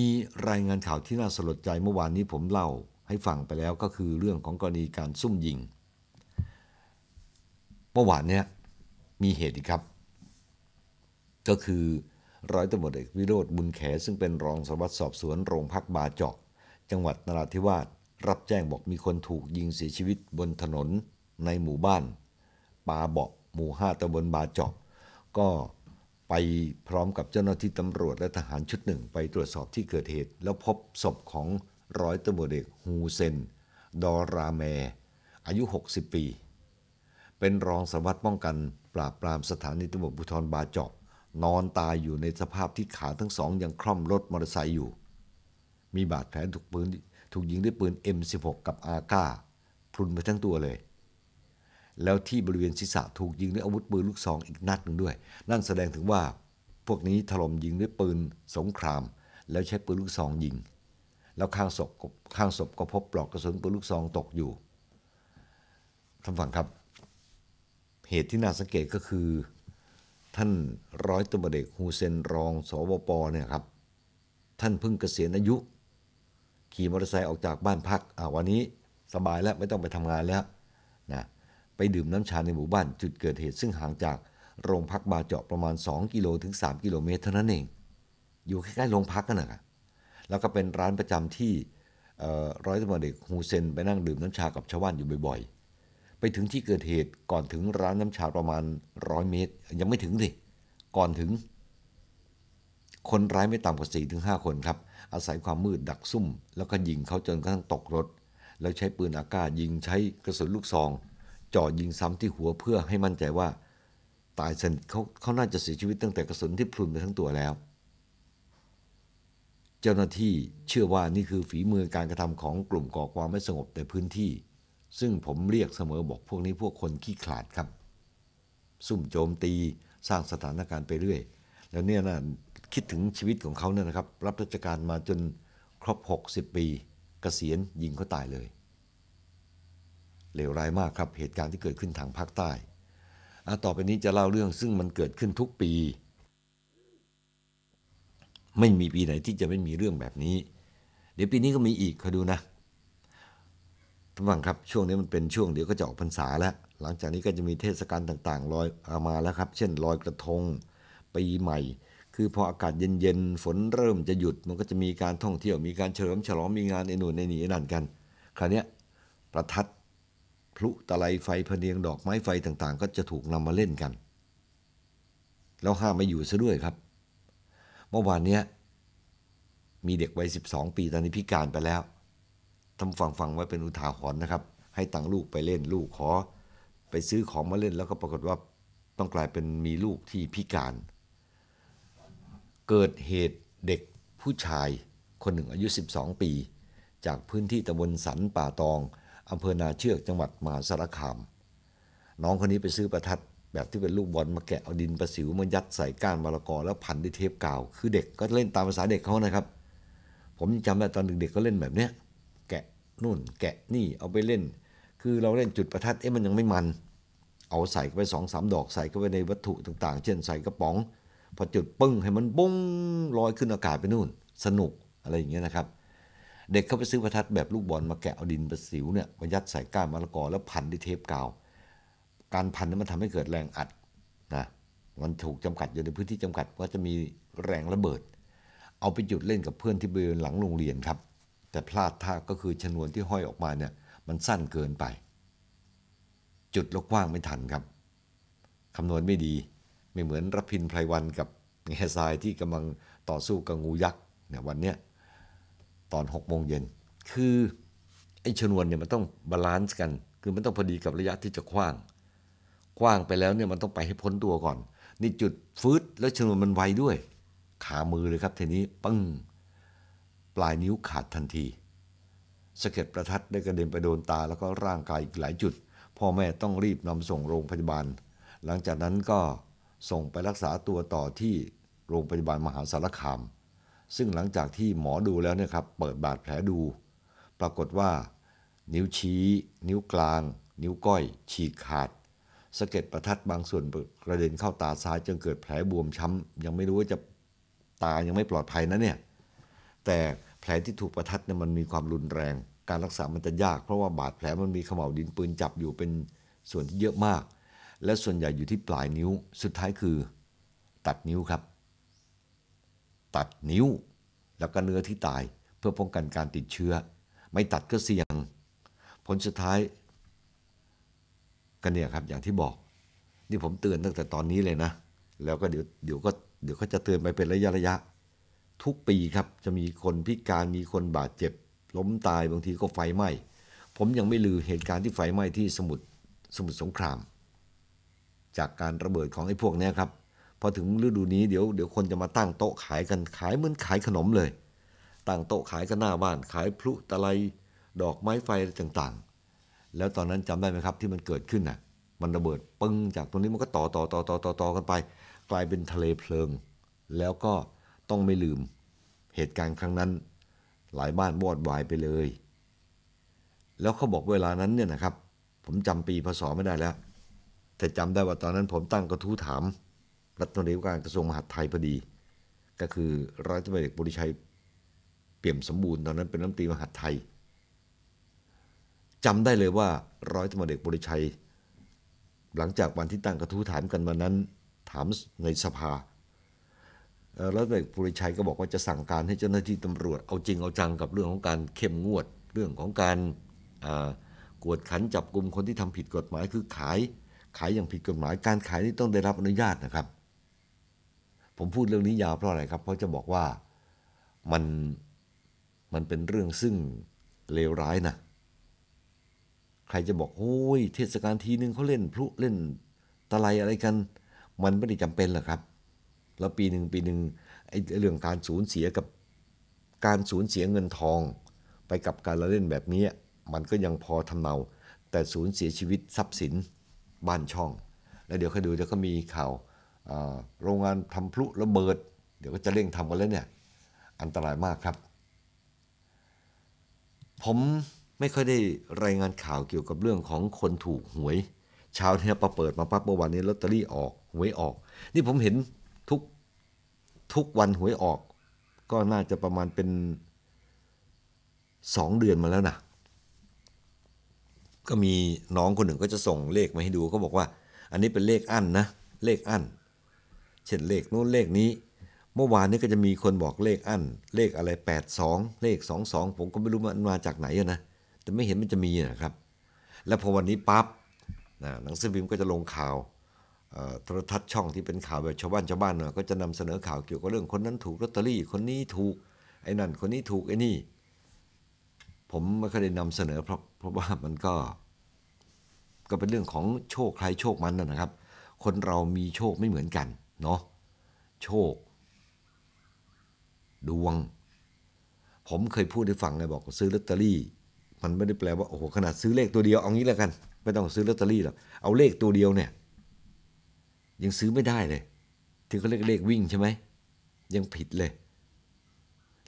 รายงานข่าวที่น่าสลดใจเมื่อวานนี้ผมเล่าให้ฟังไปแล้วก็คือเรื่องของกรณีการซุ่มยิงเมื่อวานเนี่ยมีเหตุครับ ก็คือร้อยตำรวจเอกวิโรธบุญแข ซึ่งเป็นรองสารวัตรสอบสวนโรงพักบาเจาะ จังหวัดนราธิวาส รับแจ้งบอกมีคนถูกยิงเสียชีวิตบนถนนในหมู่บ้าน ปาเบาะหมู่ห้าตำบลบาเจาะ ก็ไปพร้อมกับเจ้าหน้าที่ตำรวจและทหารชุดหนึ่ง ไปตรวจสอบที่เกิดเหตุ แล้วพบศพของร้อยตำรวจเอกฮูเซนดอราแมอายุ 60 ปีเป็นรองสวัสดิ์ป้องกัน ปราบปรามสถานีตำรวจภูธรบาจอบนอนตายอยู่ในสภาพที่ขาทั้งสองยังคล่อมรถมอเตอร์ไซค์อยู่ มีบาดแผลถูกปืนถูกยิงด้วยปืน M16 กับอาก้าพรุนไปทั้งตัวเลย แล้วที่บริเวณศีรษะถูกยิงด้วยอาวุธปืนลูกซองอีกนัดหนึ่งด้วย นั่นแสดงถึงว่าพวกนี้ถล่มยิงด้วยปืนสงคราม แล้วใช้ปืนลูกซองยิง แล้วข้างศพข้างศพก็พบปลอกกระสุนปืนลูกซองตกอยู่ท่านฟังครับเหตุที่น่าสังเกตก็คือท่านร้อยตุบวจเอกฮูเซนรองสวปเนี่ยครับ ท่านเพิ่งเกษียณอายุ ขี่มอเตอร์ไซค์ออกจากบ้านพักวันนี้สบายแล้ว ไม่ต้องไปทำงานแล้วนะไปดื่มน้ำชาในหมู่บ้าน จุดเกิดเหตุซึ่งห่างจากโรงพักบาเจาะประมาณ 2 กิโล ถึง 3 กิโลเมตร เท่านั้นเอง อยู่ใกล้ๆโรงพักกันนะครับแล้วก็เป็นร้านประจำที่ร้อยตำรวจเอกฮูเซนไปนั่งดื่มน้ำชากับชาวบ้านอยู่บ่อย ๆไปถึงที่เกิดเหตุก่อนถึงร้านน้ำชาประมาณร้อยเมตร ยังไม่ถึงสิก่อนถึง คนร้ายไม่ต่ำกว่าสี่ถึงห้าคนครับ อาศัยความมืดดักซุ่ม แล้วก็ยิงเขาจนกระทั่งตกรถ แล้วใช้ปืนอากาศยิงใช้กระสุนลูกซองจ่อยิงซ้ำที่หัวเพื่อให้มั่นใจว่า ตายสนิทเขาเขาน่าจะเสียชีวิตตั้งแต่กระสุนที่พลุนไปทั้งตัวแล้ว เจ้าหน้าที่เชื่อว่านี่คือฝีมือการกระทำของกลุ่มก่อความไม่สงบในพื้นที่ซึ่งผมเรียกเสมอบอกพวกนี้พวกคนขี้ขลาดครับซุ่มโจมตีสร้างสถานการณ์ไปเรื่อย แล้วเนี่ยนะคิดถึงชีวิตของเขาเนี่ยนะครับ รับราชการมาจนครบ60 ปีกเกษียณยิงเขาตายเลยเลวร้ายมากครับ เหตุการณ์ที่เกิดขึ้นทางภาคใต้ต่อไปนี้จะเล่าเรื่องซึ่งมันเกิดขึ้นทุกปี ไม่มีปีไหน ที่จะไม่มีเรื่องแบบนี้ เดี๋ยวปีนี้ก็มีอีกคอยดูนะท่านฟังครับ ช่วงนี้มันเป็นช่วงเดี๋ยวก็จะออกพรรษาแล้ว หลังจากนี้ก็จะมีเทศกาลต่างๆลอยอามาแล้วครับ เช่นลอยกระทง ปีใหม่ คือพออากาศเย็น ๆ ฝนเริ่มจะหยุดมันก็จะมีการท่องเที่ยวมีการเฉลิมฉลองมีงานในหนุนในหนีนั่นกัน คราวนี้ประทัดพลุ ตะไลไฟพเนียงดอกไม้ไฟต่างๆ ก็จะถูกนำมาเล่นกันแล้วห้ามไม่อยู่ซะด้วยครับ เมื่อวานเนี้ยมีเด็กวัยสิปีตอนนี้พิการไปแล้วทำฟังฟังไว้เป็นอุทาหรณ์นะครับ ให้ตังลูกไปเล่นลูกขอไปซื้อของมาเล่นแล้วก็ปรากฏว่าต้องกลายเป็นมีลูกที่พิการ เกิดเหตุเด็กผู้ชายคนหนึ่งอายุ 12 ปี จากพื้นที่ตำบลสันป่าตองอำเภอนาเชือกจังหวัดมหาสารคามน้องคนนี้ไปซื้อประทัดแบบที่เป็นลูกบอลมาแกะเอาดินประสิวมายัดใส่ก้านมะละกอแล้วพันด้วยเทปกาว คือเด็กก็เล่นตามภาษาเด็กเขานะครับ ผมจำได้ตอนเด็กๆก็เล่นแบบเนี้ยนู่นแกะนี่เอาไปเล่น คือเราเล่นจุดประทัดเอ๊ะมันยังไม่มัน เอาใส่ไปสองสามดอกใส่เข้าไปในวัตถุต่างๆ เช่นใส่กระป๋อง พอจุดปึ้งให้มันบุ้งลอยขึ้นอากาศไปนู่น สนุกอะไรอย่างเงี้ยนะครับ เด็กเขาไปซื้อประทัดแบบลูกบอลมาแกะเอาดินประสิวเนี่ยมายัดใส่ก้านมะละกอ แล้วพันด้วยเทปกาว การพันนั้นมันทำให้เกิดแรงอัดนะมันถูกจำกัดอยู่ในพื้นที่จำกัดว่าจะมีแรงระเบิด เอาไปจุดเล่นกับเพื่อนที่บริเวณหลังโรงเรียนครับแต่พลาดท่าก็คือชนวนที่ห้อยออกมาเนี่ยมันสั้นเกินไป จุดลกว้างไม่ทันครับคำนวณไม่ดี ไม่เหมือนรับพินไพรวันกับแง่ทรายที่กำลังต่อสู้กับงูยักษ์เนี่ยวันเนี้ยตอน6โมงเย็นคือไอ้ชนวนเนี่ยมันต้องบาลานซ์กัน คือมันต้องพอดีกับระยะที่จะกว้างกว้างไปแล้วเนี่ยมันต้องไปให้พ้นตัวก่อน นี่จุดฟืดแล้วชนวนมันไวด้วย ขามือเลยครับทีนี้ปึ้งปลายนิ้วขาดทันทีสะเก็ดประทัดได้กระเด็นไปโดนตาแล้วก็ร่างกายอีกหลายจุด พ่อแม่ต้องรีบนำส่งโรงพยาบาล หลังจากนั้นก็ส่งไปรักษาตัวต่อที่โรงพยาบาลมหาสารคาม ซึ่งหลังจากที่หมอดูแล้วเนี่ยครับเปิดบาดแผลดู ปรากฏว่า นิ้วชี้ นิ้วกลาง นิ้วก้อยฉีกขาดสะเก็ดประทัดบางส่วนกระเด็นเข้าตาซ้ายจนเกิดแผลบวมช้ำ ยังไม่รู้ว่าจะตายังไม่ปลอดภัยนะเนี่ยแต่แผลที่ถูกประทัดเนี่ยมันมีความรุนแรง การรักษามันจะยาก เพราะว่าบาดแผลมันมีขม่าวดินปืนจับอยู่เป็นส่วนที่เยอะมาก และส่วนใหญ่อยู่ที่ปลายนิ้ว สุดท้ายคือ ตัดนิ้วครับ ตัดนิ้วแล้วก็เนื้อที่ตาย เพื่อป้องกันการติดเชื้อ ไม่ตัดก็เสี่ยงผลสุดท้ายก็เนี่ยครับอย่างที่บอกนี่ผมเตือนตั้งแต่ตอนนี้เลยนะ แล้วก็เดี๋ยวเดี๋ยวก็เดี๋ยวก็จะเตือนไปเป็นระยะระยะทุกปีครับ จะมีคนพิการมีคนบาดเจ็บ ล้มตายบางทีก็ไฟไหม้ผมยังไม่ลือเหตุการณ์ที่ไฟไหม้ที่สมุทรสมุทรสงคราม จากการระเบิดของไอ้พวกนี้ครับ พอถึงฤดูนี้เดี๋ยวเดี๋ยวคนจะมาตั้งโต๊ะขายกันขายเหมือนขายขนมเลย ตั้งโต๊ะขายกันหน้าบ้านขายพลุตะไลดอกไม้ไฟอะไรต่าง ๆ แล้วตอนนั้นจำได้ไหมครับที่มันเกิดขึ้นน่ะมันระเบิดปึ้งจากตรงนี้มันก็ต่อต่อต่อต่อต่อต่อกันไปกลายเป็นทะเลเพลิง แล้วก็ต้องไม่ลืมเหตุการณ์ครั้งนั้นหลายบ้านวอดวายไปเลย แล้วเขาบอกเวลานั้นเนี่ยนะครับผมจำปีพศไม่ได้แล้ว แต่จำได้ว่าตอนนั้น ผมตั้งกระทู้ถาม รัฐมนตรีการกระทรวงมหาดไทยพอดี ก็คือร้อยตำรวจเอกบุริชัย เปี่ยมสมบูรณ์ตอนนั้นเป็นรัฐมนตรีมหาดไทยจำได้เลยว่า ร้อยตำรวจเอกบริชัย หลังจากวันที่ตั้งกระทู้ถามกันวันนั้นถามในสภารัฐเอกภูริชัยก็บอกว่าจะสั่งการให้เจ้าหน้าที่ตำรวจเอาจริงเอาจังกับเรื่องของการเข้มงวด เรื่องของการกวดขันจับกลุ่มคนที่ทำผิดกฎหมายคือขาย ขายอย่างผิดกฎหมาย การขายนี่ต้องได้รับอนุญาตนะครับ ผมพูดเรื่องนี้ยาวเพราะอะไรครับเพราะจะบอกว่ามันมันเป็นเรื่องซึ่งเลวร้ายนะใครจะบอกโอ้ย เทศกาลทีนึงเขาเล่นพลุเล่นตะไลอะไรกัน มันไม่ได้จำเป็นหรอกครับแล้วปีหนึ่งปีหนึ่งไอ้เรื่องการสูญเสียกับการสูญเสียเงินทอง ไปกับการละเล่นแบบนี้ มันก็ยังพอทำเนาแต่สูญเสียชีวิตทรัพย์สินบ้านช่อง แล้วเดี๋ยวค่อยดูเดี๋ยวก็มีข่าวโรงงานทำพลุระเบิด เดี๋ยวก็จะเร่งทำกันแล้วเนี่ยอันตรายมากครับ ผมไม่ค่อยได้รายงานข่าวเกี่ยวกับเรื่องของคนถูกหวยเช้าเนี่ยพอเปิดมาปั๊บเมื่อวานนี้ลอตเตอรี่ออกหวยออก นี่ผมเห็นทุกวันหวยออกก็น่าจะประมาณเป็นสองเดือนมาแล้วนะก็มีน้องคนหนึ่งก็จะส่งเลขมาให้ดูเขาบอกว่า อันนี้เป็นเลขอั้นนะเลขอั้นเช่นเลขโน้นเลขนี้ เมื่อวานนี้ก็จะมีคนบอกเลขอั้นเลขอะไร 8 2 เลข2 2ผมก็ไม่รู้มันมาจากไหนนะแต่ไม่เห็นมันจะมีนะครับแล้วพอวันนี้ปับ๊บหนังสือพิมพ์ก็จะลงข่าวโทรทัศน์ช่องที่เป็นข่าวแบบชาวบ้านชาวบ้านเนก็จะนำเสนอข่าวเกี่ยวกับเรื่อง คนนั้นถูกลอตเตอรี่ คนนี้ถูก ไอ้นั่นคนนี้ถูกไอ้นี่ผมไม่เคยได้นำเสนอเพราะเพราะว่ามันก็ ก็เป็นเรื่องของโชคใครโชคมันนะครับ คนเรามีโชคไม่เหมือนกันเนาะโชค ดวง ผมเคยพูดให้ฟังเลยบอกซื้อลอตเตอรี่ มันไม่ได้แปลว่าโอ้โหขนาดซื้อเลขตัวเดียวเอางี้แล้วกันไม่ต้องซื้อลอตเตอรี่หรอกเอาเลขตัวเดียวเนี่ยยังซื้อไม่ได้เลยที่เขาเรียกเลขวิ่งใช่ไหม ยังผิดเลย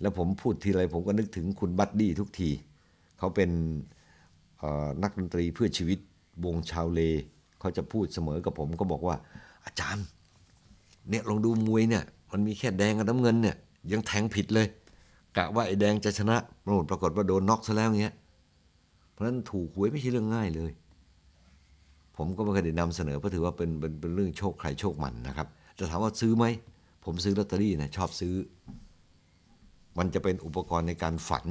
แล้วผมพูดทีไรผมก็นึกถึงคุณบัตดี้ทุกทีเขาเป็นนักดนตรีเพื่อชีวิตวงชาวเล เขาจะพูดเสมอกับผมก็บอกว่าอาจารย์ เนี่ยลองดูมวยเนี่ย มันมีแค่แดงกับน้ำเงินเนี่ย ยังแทงผิดเลย กะว่าไอ้แดงจะชนะปรากฏว่าโดนน็อกซะแล้วเงี้ยเพราะฉะนั้นถูกหวยไม่ใช่เรื่องง่ายเลยผมก็ไม่เคยได้นำเสนอเพราะถือว่าเป็นเป็นเป็นเรื่องโชคใครโชคมันนะครับ จะถามว่าซื้อไหม ผมซื้อลอตเตอรี่นะชอบซื้อ มันจะเป็นอุปกรณ์ในการฝัน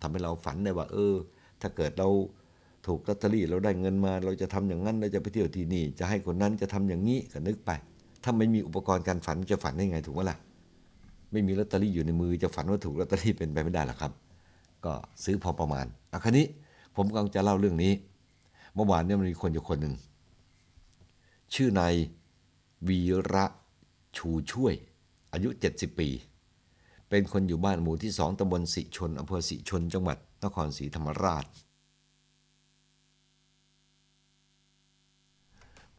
ทำให้เราฝันได้ว่า เออ ถ้าเกิดเราถูกลอตเตอรี่เราได้เงินมา เราจะทำอย่างนั้นเราจะไปเที่ยวที่นี่ จะให้คนนั้นจะทำอย่างนี้ก็นึกไป ถ้าไม่มีอุปกรณ์การฝันจะฝันได้ไงถูกไหมล่ะไม่มีลอตเตอรี่อยู่ในมือจะฝันว่าถูกลอตเตอรี่เป็นไปไม่ได้หรอกครับ ก็ซื้อพอประมาณอ่ะคันนี้ผมกำลังจะเล่าเรื่องนี้เมื่อวานนี่มันมีคนอยู่คนหนึ่ง ชื่อนายวีระชูช่วยอายุ 70 ปี เป็นคนอยู่บ้านหมู่ที่สองตำบลสิชนอำเภอสิชนจังหวัดนครศรีธรรมราช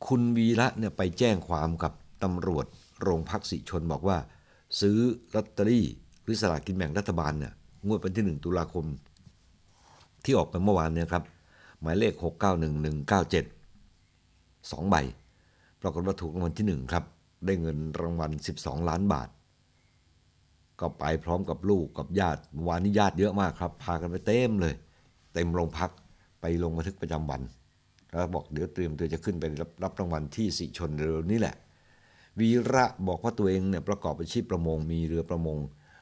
คุณวีระเนี่ยไปแจ้งความกับตำรวจโรงพักสิชนบอกว่าซื้อลอตเตอรี่หรือสลากกินแบ่งรัฐบาลเนี่ยงวดวันที่หนึ่งตุลาคม ที่ออกไปเมื่อวานเนี่ยครับหมายเลข 691197 2ใบ ปรากฏว่าถูกรางวัลที่1ครับ ได้เงินรางวัล 12 ล้านบาท ก็ไปพร้อมกับลูกกับญาติวานนี้ญาติเยอะมากครับ พากันไปเต็มเลย เต็มโรงพัก ไปลงบันทึกประจำวัน แล้วบอกเดี๋ยวเตรียมตัวจะขึ้นไปรับรับรางวัลที่สิชนเร็วนี้แหละ วีระบอกว่าตัวเองเนี่ยประกอบอาชีพประมง มีเรือประมง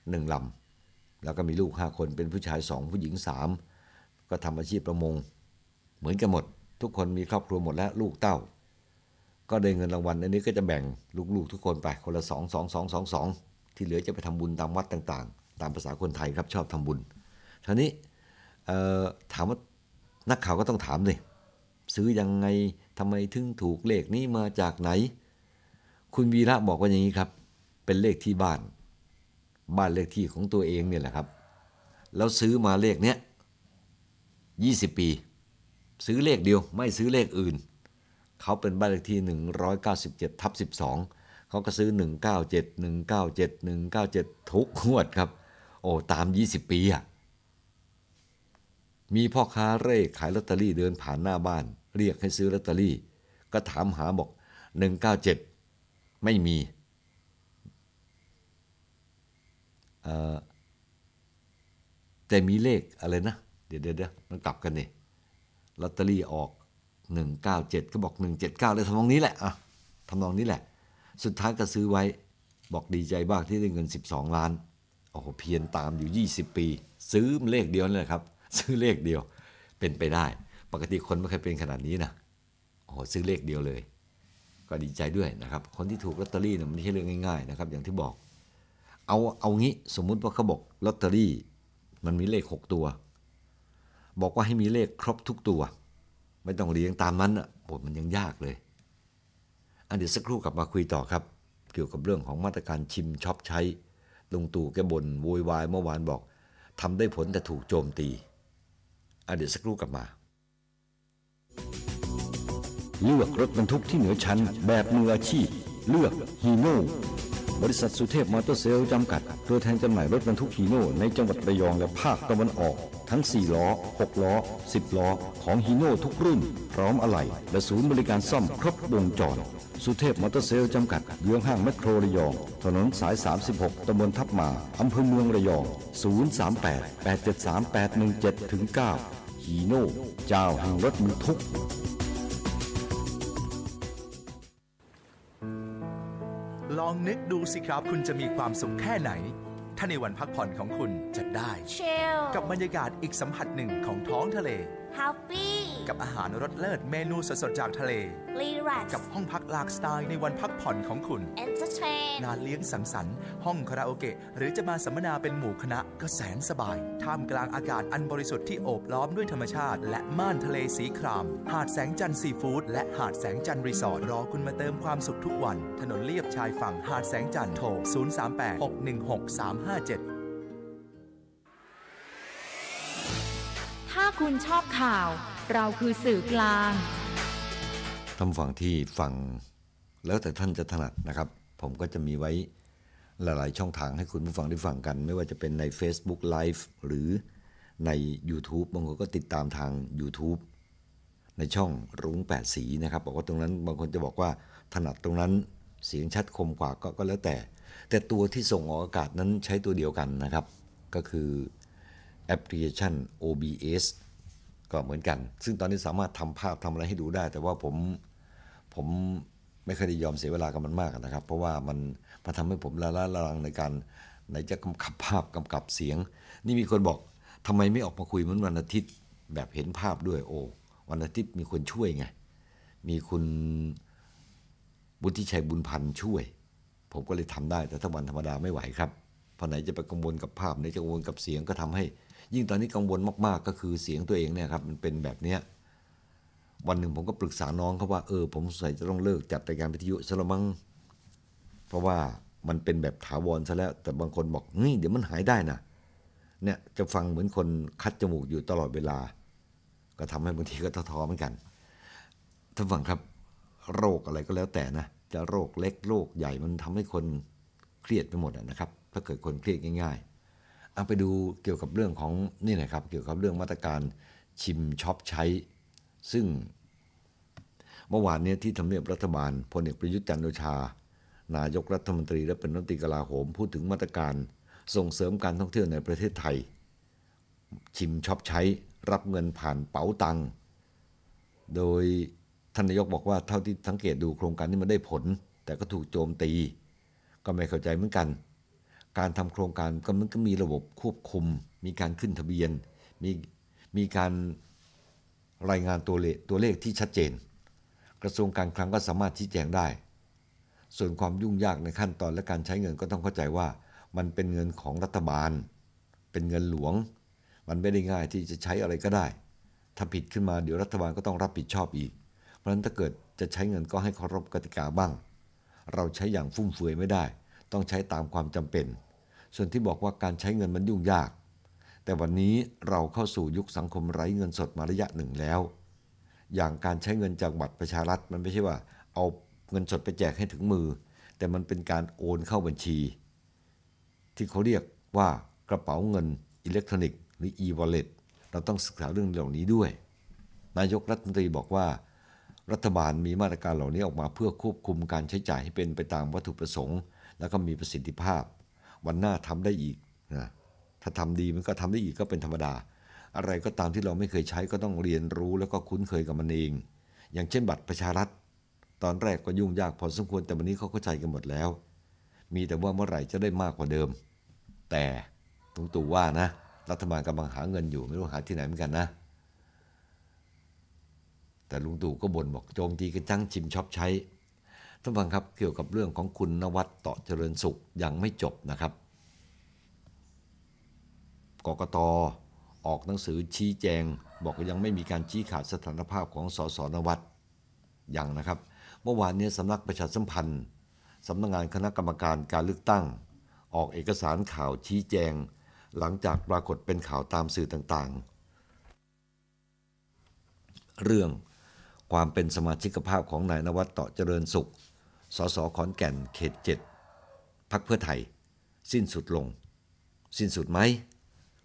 หนึ่งลำแล้วก็มีลูกห้าคน เป็นผู้ชายสอง ผู้หญิงสามก็ทำอาชีพประมงเหมือนกันหมด ทุกคนมีครอบครัวหมด แล้วลูกเต้า ก็ได้เงินรางวัลอันนี้ก็จะแบ่งลูก ๆ ทุกคนไป คนละสองสองสองสองสองที่เหลือจะไปทำบุญตามวัดต่าง ๆ ตามภาษาคนไทยครับชอบทำบุญท่านี้ถามว่านักข่าวก็ต้องถามเลยซื้อยังไงทำไมถึงถูกเลขนี้มาจากไหน คุณวีระบอกว่าอย่างนี้ครับ เป็นเลขที่บ้านบ้านเลขที่ของตัวเองเนี่ยแหละครับแล้วซื้อมาเลขเนี้ย20 ปีซื้อเลขเดียว ไม่ซื้อเลขอื่น เขาเป็นบ้านเลขที่ 197ทับ12 เขาก็ซื้อ 197 197 197 ทุกงวดครับ โอ้ ตาม 20 ปีอะมีพ่อค้าเร่ขายลอตเตอรี่เดินผ่านหน้าบ้าน เรียกให้ซื้อลอตเตอรี่ ก็ถามหาบอก 197 ไม่มีแต่มีเลขอะไรนะ เดี๋ยวเดี๋ยวมันกลับกันเนี่ยลอตเตอรี่ออก197ก็บอก 179 เลยทำนองนี้แหละอ่ะทำนองนี้แหละ สุดท้ายก็ซื้อไว้บอกดีใจบ้างที่ได้เงิน 12 ล้านโอ้โหเพียนตามอยู่ 20 ปี ซื้อเลขเดียวนี่แหละครับ ซื้อเลขเดียวเป็นไปได้ ปกติคนไม่เคยเป็นขนาดนี้นะโอ้โหซื้อเลขเดียวเลย ก็ดีใจด้วยนะครับ คนที่ถูกลอตเตอรี่เนี่ยมันไม่ใช่เรื่องง่ายๆนะครับ อย่างที่บอก เอาเอางี้สมมุติว่าเขาบอกลอตเตอรี่ มันมีเลข6ตัวบอกว่าให้มีเลขครบทุกตัว ไม่ต้องเลี้ยงตามนั้นอ่ะบทมันยังยากเลยอันเดี๋ยวสักครู่กลับมาคุยต่อครับ เกี่ยวกับเรื่องของมาตรการชิมช็อปใช้ ลงตู่แกบน่นโวยวาย เมื่อวานบอกทำได้ผลแต่ถูกโจมตีอันเดี๋ยวสักครู่กลับมา เลือกรถบรรทุกที่เหนือชั้น แบบมืออาชีพ เลือกฮีโน่บริษัทสุเทพมอเตอร์เซลล์จำกัดตัวแทนจำหน่ายรถบรรทุกฮีโน่ ในจังหวัดระยองและภาคตะวันออก ทั้ง 4 ล้อ 6 ล้อ 10 ล้อของฮีโน่ทุกรุ่นพร้อมอะไหล่และศูนย์บริการซ่อมครบวงจร สุเทพมอเตอร์เซลล์จำกัดเยื้องห้างแมคโครระยอง ถนนสาย 36ตำบลทับมาอำเภอเมืองระยอง 038 873 817 9 ฮีโน่ เจ้าแห่งรถบรรทุกองนึกดูสิครับคุณจะมีความสุขแค่ไหน ถ้าในวันพักผ่อนของคุณจะได้ Chill. กับบรรยากาศอีกสัมผัสหนึ่งของท้องทะเล Happy กับอาหารรสเลิศเมนูสดๆ จากทะเล กับห้องพักหลากสไตล์ในวันพักผ่อนของคุณนงานเลี้ยงสังสรรค์ห้องคาราโอเกะหรือจะมาสัมมนาเป็นหมู่คณะก็แสนสบายท่ามกลางอากาศอันบริสุทธิ์ที่โอบล้อมด้วยธรรมชาติ และม่านทะเลสีคราม หาดแสงจันทร์ซีฟู้ดและหาดแสงจันทร์รีสอร์ทรอคุณมาเติมความสุขทุกวัน ถนนเลียบชายฝั่งหาดแสงจันทร์โทร038 616 357 ถ้าคุณชอบข่าวเราคือสื่อกลางคำฝั่งที่ฟังแล้วแต่ท่านจะถนัดนะครับ ผมก็จะมีไว้หลายๆ ช่องทางให้คุณผู้ฟังได้ฟังกัน ไม่ว่าจะเป็นใน Facebook Live หรือใน YouTube บางคนก็ติดตามทาง YouTube ในช่องรุ้งแปดสีนะครับ บอกว่าตรงนั้นบางคนจะบอกว่าถนัดตรงนั้นเสียงชัดคมกว่ากก็แล้วแต่ แต่ตัวที่ส่งออกอากาศนั้นใช้ตัวเดียวกันนะครับ ก็คือแอปพลิเคชัน OBS ก็เหมือนกัน ซึ่งตอนนี้สามารถทำภาพทำอะไรให้ดูได้ แต่ว่าผมผมไม่เคยได้ยอมเสียเวลากับมันมากนะครับ เพราะว่ามันมันทำให้ผมละละลังในการในจะกำกับภาพกำกับเสียง นี่มีคนบอกทำไมไม่ออกมาคุยเหมือนวันอาทิตย์แบบเห็นภาพด้วย โอ้วันอาทิตย์มีคนช่วยไง มีคุณบุทิชัยบุญพันธ์ช่วย ผมก็เลยทำได้แต่ถ้าวันธรรมดาไม่ไหวครับ พอไหนจะไปกังวลกับภาพไหนจะกังวลกับเสียงก็ทำให้ยิ่งตอนนี้กังวลมาก ๆ ก็คือเสียงตัวเองเนี่ยครับ มันเป็นแบบเนี้ยวันหนึ่งผมก็ปรึกษาน้องเขาว่าเออผมใส่จะต้องเลิกจัดรายการวิทยุซะละมั้งเพราะว่ามันเป็นแบบถาวรซะแล้วแต่บางคนบอกนี่เดี๋ยวมันหายได้นะเนี่ย จะฟังเหมือนคนคัดจมูกอยู่ตลอดเวลา ก็ทำให้บางทีก็ท้อๆเหมือนกันท่านฟังครับโรคอะไรก็แล้วแต่นะ จะโรคเล็กโรคใหญ่มันทำให้คนเครียดไปหมดนะครับ ถ้าเกิดคนเครียดง่ายๆเอาไปดูเกี่ยวกับเรื่องของนี่นะครับ เกี่ยวกับเรื่องมาตรการชิมช็อปใช้ ซึ่งเมื่อวานนี้ที่ทำเนียบรัฐบาลพลเอกประยุทธ์จันทร์โอชา นายกรัฐมนตรีและเป็นรัฐมนตรีกลาโหม พูดถึงมาตรการส่งเสริมการท่องเที่ยวในประเทศไทย ชิมช็อปใช้รับเงินผ่านเป๋าตังโดยท่านนายกบอกว่าเท่าที่สังเกตดูโครงการนี้มันได้ผล แต่ก็ถูกโจมตี ก็ไม่เข้าใจเหมือนกันการทำโครงการก็มันก็มีระบบควบคุม มีการขึ้นทะเบียน มี มีการรายงานตัวเลข ตัวเลขที่ชัดเจน กระทรวงการคลังก็สามารถชี้แจงได้ ส่วนความยุ่งยากในขั้นตอนและการใช้เงินก็ต้องเข้าใจว่ามันเป็นเงินของรัฐบาล เป็นเงินหลวง มันไม่ได้ง่ายที่จะใช้อะไรก็ได้ ถ้าผิดขึ้นมาเดี๋ยวรัฐบาลก็ต้องรับผิดชอบอีก เพราะฉะนั้นถ้าเกิดจะใช้เงินก็ให้เคารพกติกาบ้าง เราใช้อย่างฟุ่มเฟือยไม่ได้ต้องใช้ตามความจำเป็น ส่วนที่บอกว่าการใช้เงินมันยุ่งยาก แต่วันนี้เราเข้าสู่ยุคสังคมไร้เงินสดมาระยะหนึ่งแล้ว อย่างการใช้เงินจากบัตรประชารัฐ มันไม่ใช่ว่าเอาเงินสดไปแจกให้ถึงมือ แต่มันเป็นการโอนเข้าบัญชี ที่เขาเรียกว่ากระเป๋าเงินอิเล็กทรอนิกส์หรือ e-wallet เราต้องศึกษาเรื่องเหล่านี้ด้วย นายกรัฐมนตรีบอกว่า รัฐบาลมีมาตรการเหล่านี้ออกมาเพื่อควบคุมการใช้จ่ายให้เป็นไปตามวัตถุประสงค์แล้วก็มีประสิทธิภาพ วันหน้าทำได้อีกนะถ้าทำดีมันก็ทำได้อีกก็เป็นธรรมดา อะไรก็ตามที่เราไม่เคยใช้ก็ต้องเรียนรู้แล้วก็คุ้นเคยกับมันเอง อย่างเช่นบัตรประชารัฐ ตอนแรกก็ยุ่งยากพอสมควร แต่วันนี้เขาเข้าใจกันหมดแล้ว มีแต่ว่าเมื่อไหร่จะได้มากกว่าเดิม แต่ตุงตู่ว่านะรัฐบาลกำลังหาเงินอยู่ไม่รู้หาที่ไหนเหมือนกันนะ แต่ลุงตู่ก็บ่นบอกโจมตีกันจังชิมชอบใช้ท่านฟังครับ เกี่ยวกับเรื่องของคุณนวัดต่อเจริญสุข ยังไม่จบนะครับ กกตออกหนังสือชี้แจงบอกว่ายังไม่มีการชี้ขาดสถานภาพของสสนวัดยังนะครับ เมื่อวานนี้สำนักประชาสัมพันธ์สำนักงงานคณะกรรมการการเลือกตั้ง ออกเอกสารข่าวชี้แจง หลังจากปรากฏเป็นข่าวตามสื่อต่างๆ เรื่องความเป็นสมาชิกภาพของนายนวัดต่อเจริญสุขสสขอนแก่นเขตเจ็ดพักเพื่อไทย สิ้นสุดลง สิ้นสุดไหม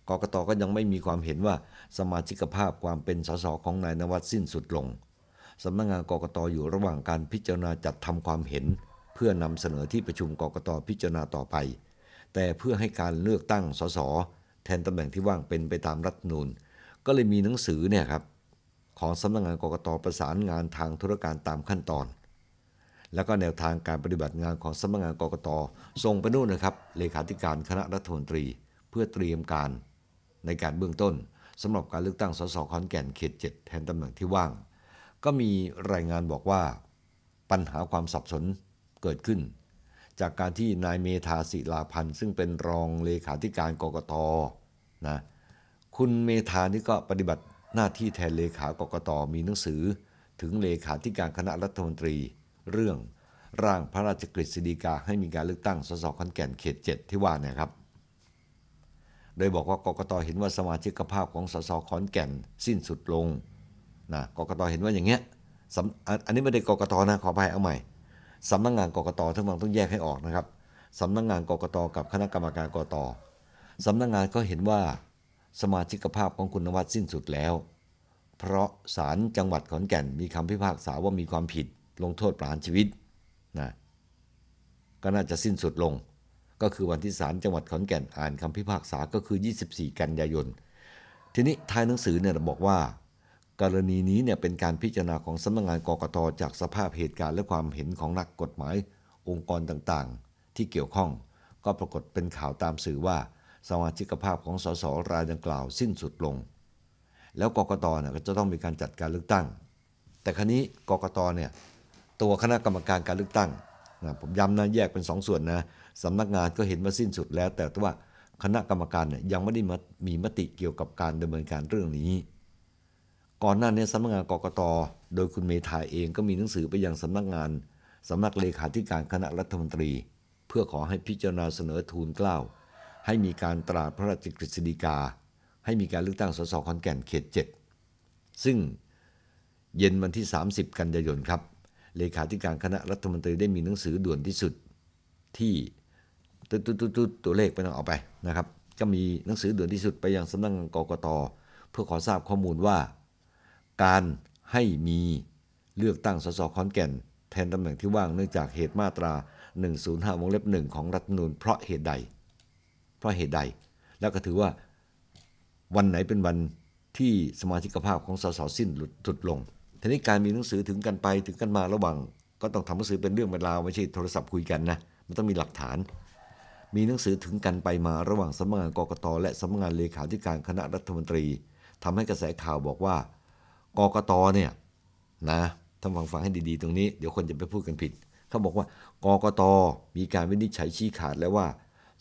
กกตก็ยังไม่มีความเห็นว่าสมาชิกภาพความเป็นสสของนายนวัดสิ้นสุดลงสำนักงงานกกตอยู่ระหว่างการพิจารณาจัดทำความเห็น เพื่อนำเสนอที่ประชุมกกตพิจารณาต่อไป แต่เพื่อให้การเลือกตั้งสสแทนตำแหน่งที่ว่างเป็นไปตามรัฐนูลก็เลยมีหนังสือเนี่ยครับ ของสำนักงงานกกตประสานงานทางธุรการตามขั้นตอนแล้วก็แนวทางการปฏิบัติงานของสำนักงานกกตส่งไปนู่นนะครับ เลขาธิการคณะรัฐมนตรีเพื่อเตรียมการในการเบื้องต้นสำหรับการเลือกตั้งสสขอนแก่นเขตเจ็ดแทนตำแหน่งที่ว่าง ก็มีรายงานบอกว่าปัญหาความสับสนเกิดขึ้น จากการที่นายเมธาศิลาพันธ์ ซึ่งเป็นรองเลขาธิการกกตนะคุณเมธานี่ก็ปฏิบัติหน้าที่แทนเลขากกตมีหนังสือถึงเลขาธิการคณะรัฐมนตรีเรื่องร่างพระราชกฤษฎีกาให้มีการเลือกตั้งสสขอนแก่นเขต7ที่ว่าเนี่ยครับ โดยบอกว่ากกตเห็นว่าสมาชิกภาพของสสขอนแก่นสิ้นสุดลงนะกกตเห็นว่าอย่างเงี้ย อันนี้ไม่ได้กกตนะขอไภัยเอาใหม่สำนักงงานกกตทั้งหมดต้องแยกให้ออกนะครับสำนักงงานกกตกับคณะกรรมการกกตสำนักงงานก็เห็นว่า สมาชิกภาพของคุณนวัดสิ้นสุดแล้ว เพราะศาลจังหวัดขอนแก่นมีคำพิพากษาว่ามีความผิดลงโทษประหารชีวิตนะก็น่าจะสิ้นสุดลง ก็คือวันที่ศาลจังหวัดขอนแก่นอ่านคำพิพากษาก็คือ 24 กันยายน ทีนี้ท้ายหนังสือเนี่ยบอกว่า กรณีนี้เนี่ยเป็นการพิจารณาของสำนักงงานกกตจากสภาพเหตุการณ์ และความเห็นของนักกฎหมาย องค์กรต่าง ๆ ที่เกี่ยวข้องก็ปรากฏเป็นข่าวตามสื่อว่าสมาชิกภาพของสสรายดังกล่าวสิ้นสุดลง แล้วกกตเนี่ยก็จะต้องมีการจัดการเลือกตั้ง แต่ครนี้กกตเนี่ยตัวคณะกรรมการการเลือกตั้งนะผมย้ำนะแยกเป็น 2สส่วนนะสำนักงานก็เห็นมาสิ้นสุดแล้ว แต่ว่าคณะกรรมการเนี่ยยังไม่ได้มมีมติเกี่ยวกับการดำเนินการเรื่องนี้ ก่อนหน้านี้สำนักงานกรกตโดยคุณเมธาเองก็มีหนังสือไปยังสำนักงานสำนักเลขาธิการคณะรัฐมนตรี เพื่อขอให้พิจารณาเสนอทูลกล้าวให้มีการตราพระราชกฤษฎีกา ให้มีการเลือกตั้งสสขอนแก่นเขต7ซึ่งเย็นวันที่ 30 กันยายนครับเลขาธิการคณะรัฐมนตรีได้มีหนังสือด่วนที่สุด ที่ตุ๊ตุ๊ตุ๊ตุ๊ตัวเลขไปต้องเอาไปนะครับก็มีหนังสือด่วนที่สุดไปยังสำนักงานกกตเพื่อขอทราบข้อมูลว่า การให้มีเลือกตั้งสสขอนแก่น แทนตำแหน่งที่ว่างเนื่องจากเหตุมาตรา105วงเล็บหนึ่งของรัฐธรรมนูญเพราะเหตุใด เพราะเหตุใด แล้วก็ถือว่าวันไหนเป็นวันที่สมาชิกภาพของสสสิ้นหลุดลงทีนี้การมีหนังสือถึงกันไปถึงกันมาระหว่าง ก็ต้องทำหนังสือเป็นเรื่องเป็นราวไม่ใช่โทรศัพท์คุยกันนะมัน ต้องมีหลักฐาน มีหนังสือถึงกันไปมาระหว่างสำนักงานกกตและสำนักงานเลขาธิการคณะรัฐมนตรี ทำให้กระแสข่าวบอกว่า กกตเนี่ยนะทำฟังฟังให้ดี ๆ ตรงนี้เดี๋ยวคนจะไปพูดกันผิดเขาบอกว่า กกตมีการวินิจฉัยชี้ขาดแล้วว่า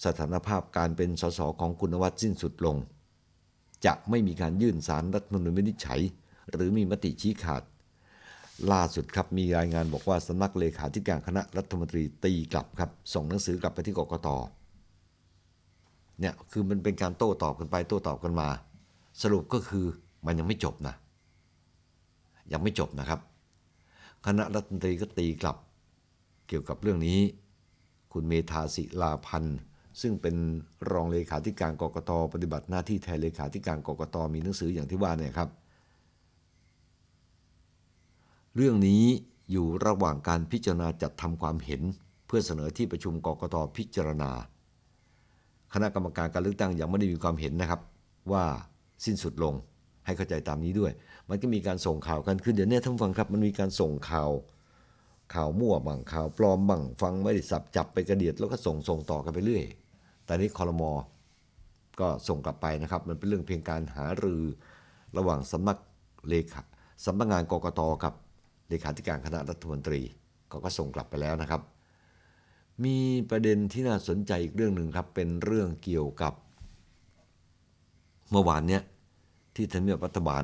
สถานภาพการเป็นสสของคุณวัตรสิ้นสุดลง จะไม่มีการยื่นสารรัฐมนตรีวินิจฉัยหรือมีมติชี้ขาด ล่าสุดครับ มีรายงานบอกว่าสำนักเลขาธิการคณะรัฐมนตรีตีกลับครับ ส่งหนังสือกลับไปที่กกตเนี่ยคือมันเป็นการโต้ตอบกันไปโต้ตอบกันมา สรุปก็คือมันยังไม่จบนะยังไม่จบนะครับ คณะรัฐมนตรีก็ตีกลับ เกี่ยวกับเรื่องนี้ คุณเมธาศิลาพันธ์ซึ่งเป็นรองเลขาธิการกรกตปฏิบัติ หน้าที่แทนเลขาธิการกรกตมีหนังสืออย่างที่ว่าเนี่ยครับเรื่องนี้อยู่ระหว่างการพิจารณาจัดทำความเห็น เพื่อเสนอที่ประชุมกกตพิจารณา คณะกรรมการการเลือกตั้งยังไม่ได้มีความเห็นนะครับว่าสิ้นสุดลง ให้เข้าใจตามนี้ด้วย มันก็มีการส่งข่าวกันขึ้น เดี๋ยวนี้ท่านฟังครับ มันมีการส่งข่าว ข่าวมั่วบังข่าวปลอมบังฟังไม่ได้สับจับไปกระเดียดแล้วก็ส่งส่งต่อกันไปเรื่อย ตอนี้คอรมอก็ส่งกลับไปนะครับ มันเป็นเรื่องเพียงการหารือระหว่างสำนักเลขาสำนักงานกกตกับเลขาธิการคณะรัฐมนตรีก็ก็ส่งกลับไปแล้วนะครับ มีประเด็นที่น่าสนใจอีกเรื่องหนึ่งครับเป็นเรื่องเกี่ยวกับ เมื่อวานเนี้ยที่ทำเนียบรัฐบาล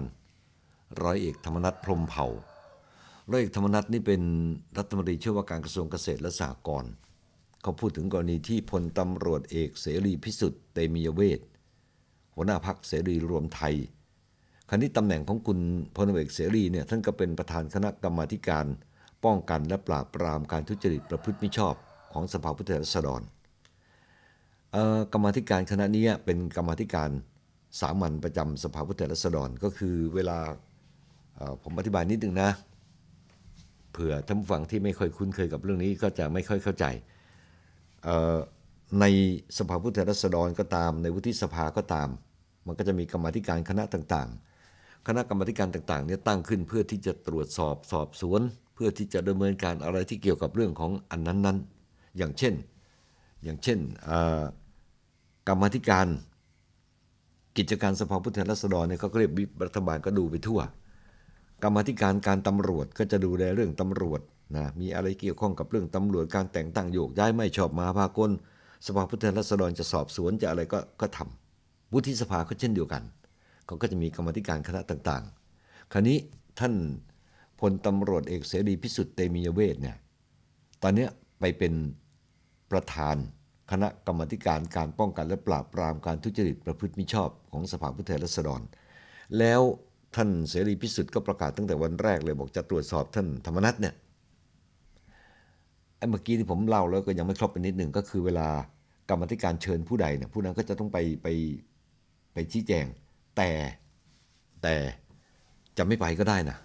ร้อยเอกธรรมนัฐพรมเผ่า ร้อยเอกธรรมนัฐนี่เป็นรัฐมนตรีช่วยว่าการกระทรวงเกษตรและสหกรณ์เขาพูดถึงกรณีที่พลตำรวจเอกเสรีพิสุทธิ์เตมียเวทหัวหน้าพักเสรีรวมไทยคณะวนี้ตำแหน่งของคุณพลเอกเสรีเนี่ยท่านก็เป็นประธานคณะกรรมาการป้องกันและปราบปรามการทุจริตประพฤติมิชอบของสภาผู้แทนราษฎรกรรมาการคณะนี้เป็นกรรมาการสามัญประจำสภาผู้แทนราษฎร ก็คือเวลาผมอธิบายนิดนึงนะเผื่อท่านผู้ฟังที่ไม่ค่อยคุ้นเคยกับเรื่องนี้ก็จะไม่ค่อยเข้าใจในสภาผู้แทนราษฎรก็ตาม ในวุฒิสภาก็ตาม มันก็จะมีกรรมธิการคณะต่างๆคณะกรรมการต่างๆเนี่ยตั้งขึ้นเพื่อที่จะตรวจสอบสอบสวน เพื่อที่จะดำเนินการอะไรที่เกี่ยวกับเรื่องของอันนั้นๆ อย่างเช่นอย่างเช่นกรรมธิการ กิจการสภาผู้แทนราษฎรเนี่ยเขาเรียกวิรัฐบาลก็ดูไปทั่วกรรมธิการการตำรวจก็จะดูแลเรื่องตำรวจนะมีอะไรเกี่ยวข้องกับเรื่องตำรวจการแต่งตั้งโยกย้ายไม่ชอบมาพากลสภาผู้แทนราษฎรจะสอบสวนจะอะไรก็ก็ทำวุฒิสภาก็เช่นเดียวกันเขาก็จะมีกรรมธิการคณะต่างๆ คราวนี้ท่านพลตำรวจเอกเสรีพิสุทธิ์เตมียเวทเนี่ย ตอนนี้ไปเป็นประธานคณะกรรมธิการการป้องกัน และปราบปรามการทุจริตประพฤติมิชอบของสภาผู้แทนราษฎร แล้วท่านเสรีพิสุทธิ์ก็ประกาศตั้งแต่วันแรกเลยบอกจะตรวจสอบท่านธรรมนัฐเนี่ย ไอ้เมื่อกี้ที่ผมเล่าแล้วก็ยังไม่ครบไปนิดหนึ่งก็คือเวลากรรมธิการเชิญผู้ใดเนี่ยผู้นั้นก็จะต้องไปไป ไปชี้แจงแต่แต่จะไม่ไปก็ได้นะ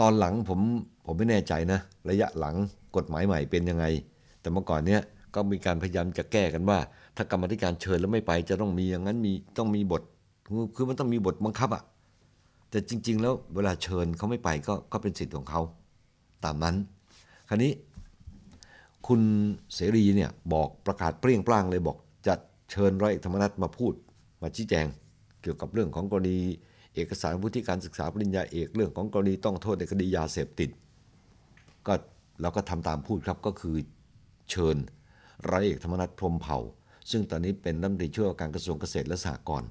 ตอนหลังผมผมไม่แน่ใจนะ ระยะหลังกฎหมายใหม่เป็นยังไง แต่เมื่อก่อนเนี้ยก็มีการพยายามจะแก้กันว่า ถ้ากรรมธิการเชิญแล้วไม่ไป จะต้องมีอย่างนั้นมีต้องมีบทคือมันต้องมีบทบังคับอะแต่จริงๆแล้วเวลาเชิญเขาไม่ไปก็ก็เป็นสิทธิ์ของเขา ตามนั้น คราวนี้ คุณเสรีเนี่ยบอกประกาศเปรี้ยงปร้างเลยบอก จะเชิญร้อยเอกธรรมนัฐมาพูด มาชี้แจงเกี่ยวกับเรื่องของกรณี เอกสารวุฒิการศึกษาปริญญาเอกเรื่องของกรณีต้องโทษในคดียาเสพติดก็เราก็ทำตามพูดครับก็คือเชิญร้อยเอกธรรมนัฐพรมเผ่า ซึ่งตอนนี้เป็นรัฐมนตรีช่วยการกระทรวงเกษตรและสหกรณ์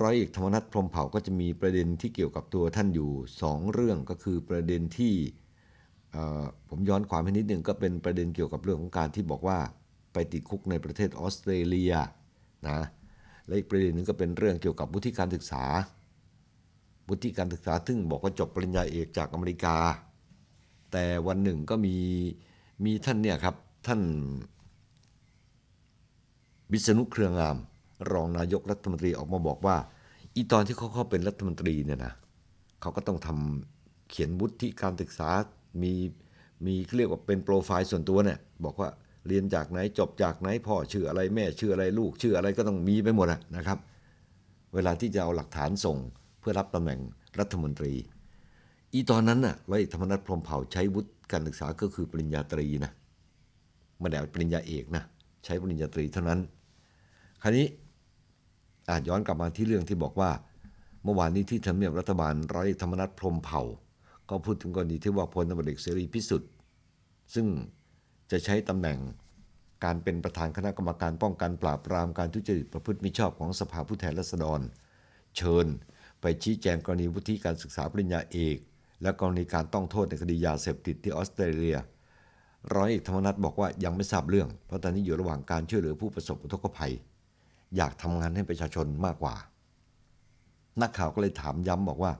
ร้อยเอกธรรมนัฐพรมเผ่าก็จะมีประเด็นที่เกี่ยวกับตัวท่านอยู่ 2 เรื่องก็คือประเด็นที่ผมย้อนความห้นิดหนึ่งก็เป็นประเด็นเกี่ยวกับเรื่องของการที่บอกว่าไปติดคุกในประเทศออสเตรเลียนะและอีกประเด็นหนึ่งก็เป็นเรื่องเกี่ยวกับวุฒิการศึกษาวุฒิการศึกษาซึ่งบอกว่าจบปริญญาเอกจากอเมริกา แต่วันหนึ่งก็มีมีท่านเนี่ยครับท่านวิษณุเครืองามรองนายกรัฐมนตรีออกมาบอกว่า อีตอนที่เขาเข้าเป็นรัฐมนตรีเนี่ยนะเขาก็ต้องทำเขียนวุฒิการศึกษามีมีเรียกว่าเป็นโปรไฟล์ส่วนตัวเนี่ยบอกว่าเรียนจากไหนจบจากไหนพ่อชื่ออะไรแม่ชื่ออะไรลูกชื่ออะไรก็ต้องมีไปหมดนะครับ เวลาที่จะเอาหลักฐานส่งเพื่อรับตำแหน่งรัฐมนตรี อีตอนนั้นน่ะร้อยธรรมนัฐพรมเผ่าใช้วุฒิการศึกษาก็คือปริญญาตรีนะไม่ได้ปริญญาเอกนะ ใช้ปริญญาตรีเท่านั้น คราวนี้อาจย้อนกลับมาที่เรื่องที่บอกว่าเมื่อวานนี้ที่ทำเนียบรัฐบาลร้อยธรรมนัฐพรมเผ่า ก็พูดถึงกรณีที่ว่าพลตำรวจเอกเสรีพิสุทธิ์ ซึ่งจะใช้ตำแหน่งการเป็นประธานคณะกรรมการป้องกันปราบปรามการทุจริตประพฤติมิชอบของสภาผู้แทนราษฎร เชิญไปชี้แจงกรณีวุฒิการศึกษาปริญญาเอก และกรณีการต้องโทษในคดียาเสพติดที่ออสเตรเลีย ร้อยเอกธรรมนัฐบอกว่ายังไม่ทราบเรื่อง เพราะตอนนี้อยู่ระหว่างการช่วยเหลือผู้ประสบอุทกภัย อยากทำงานให้ประชาชนมากกว่า นักข่าวก็เลยถามย้ำบอกว่า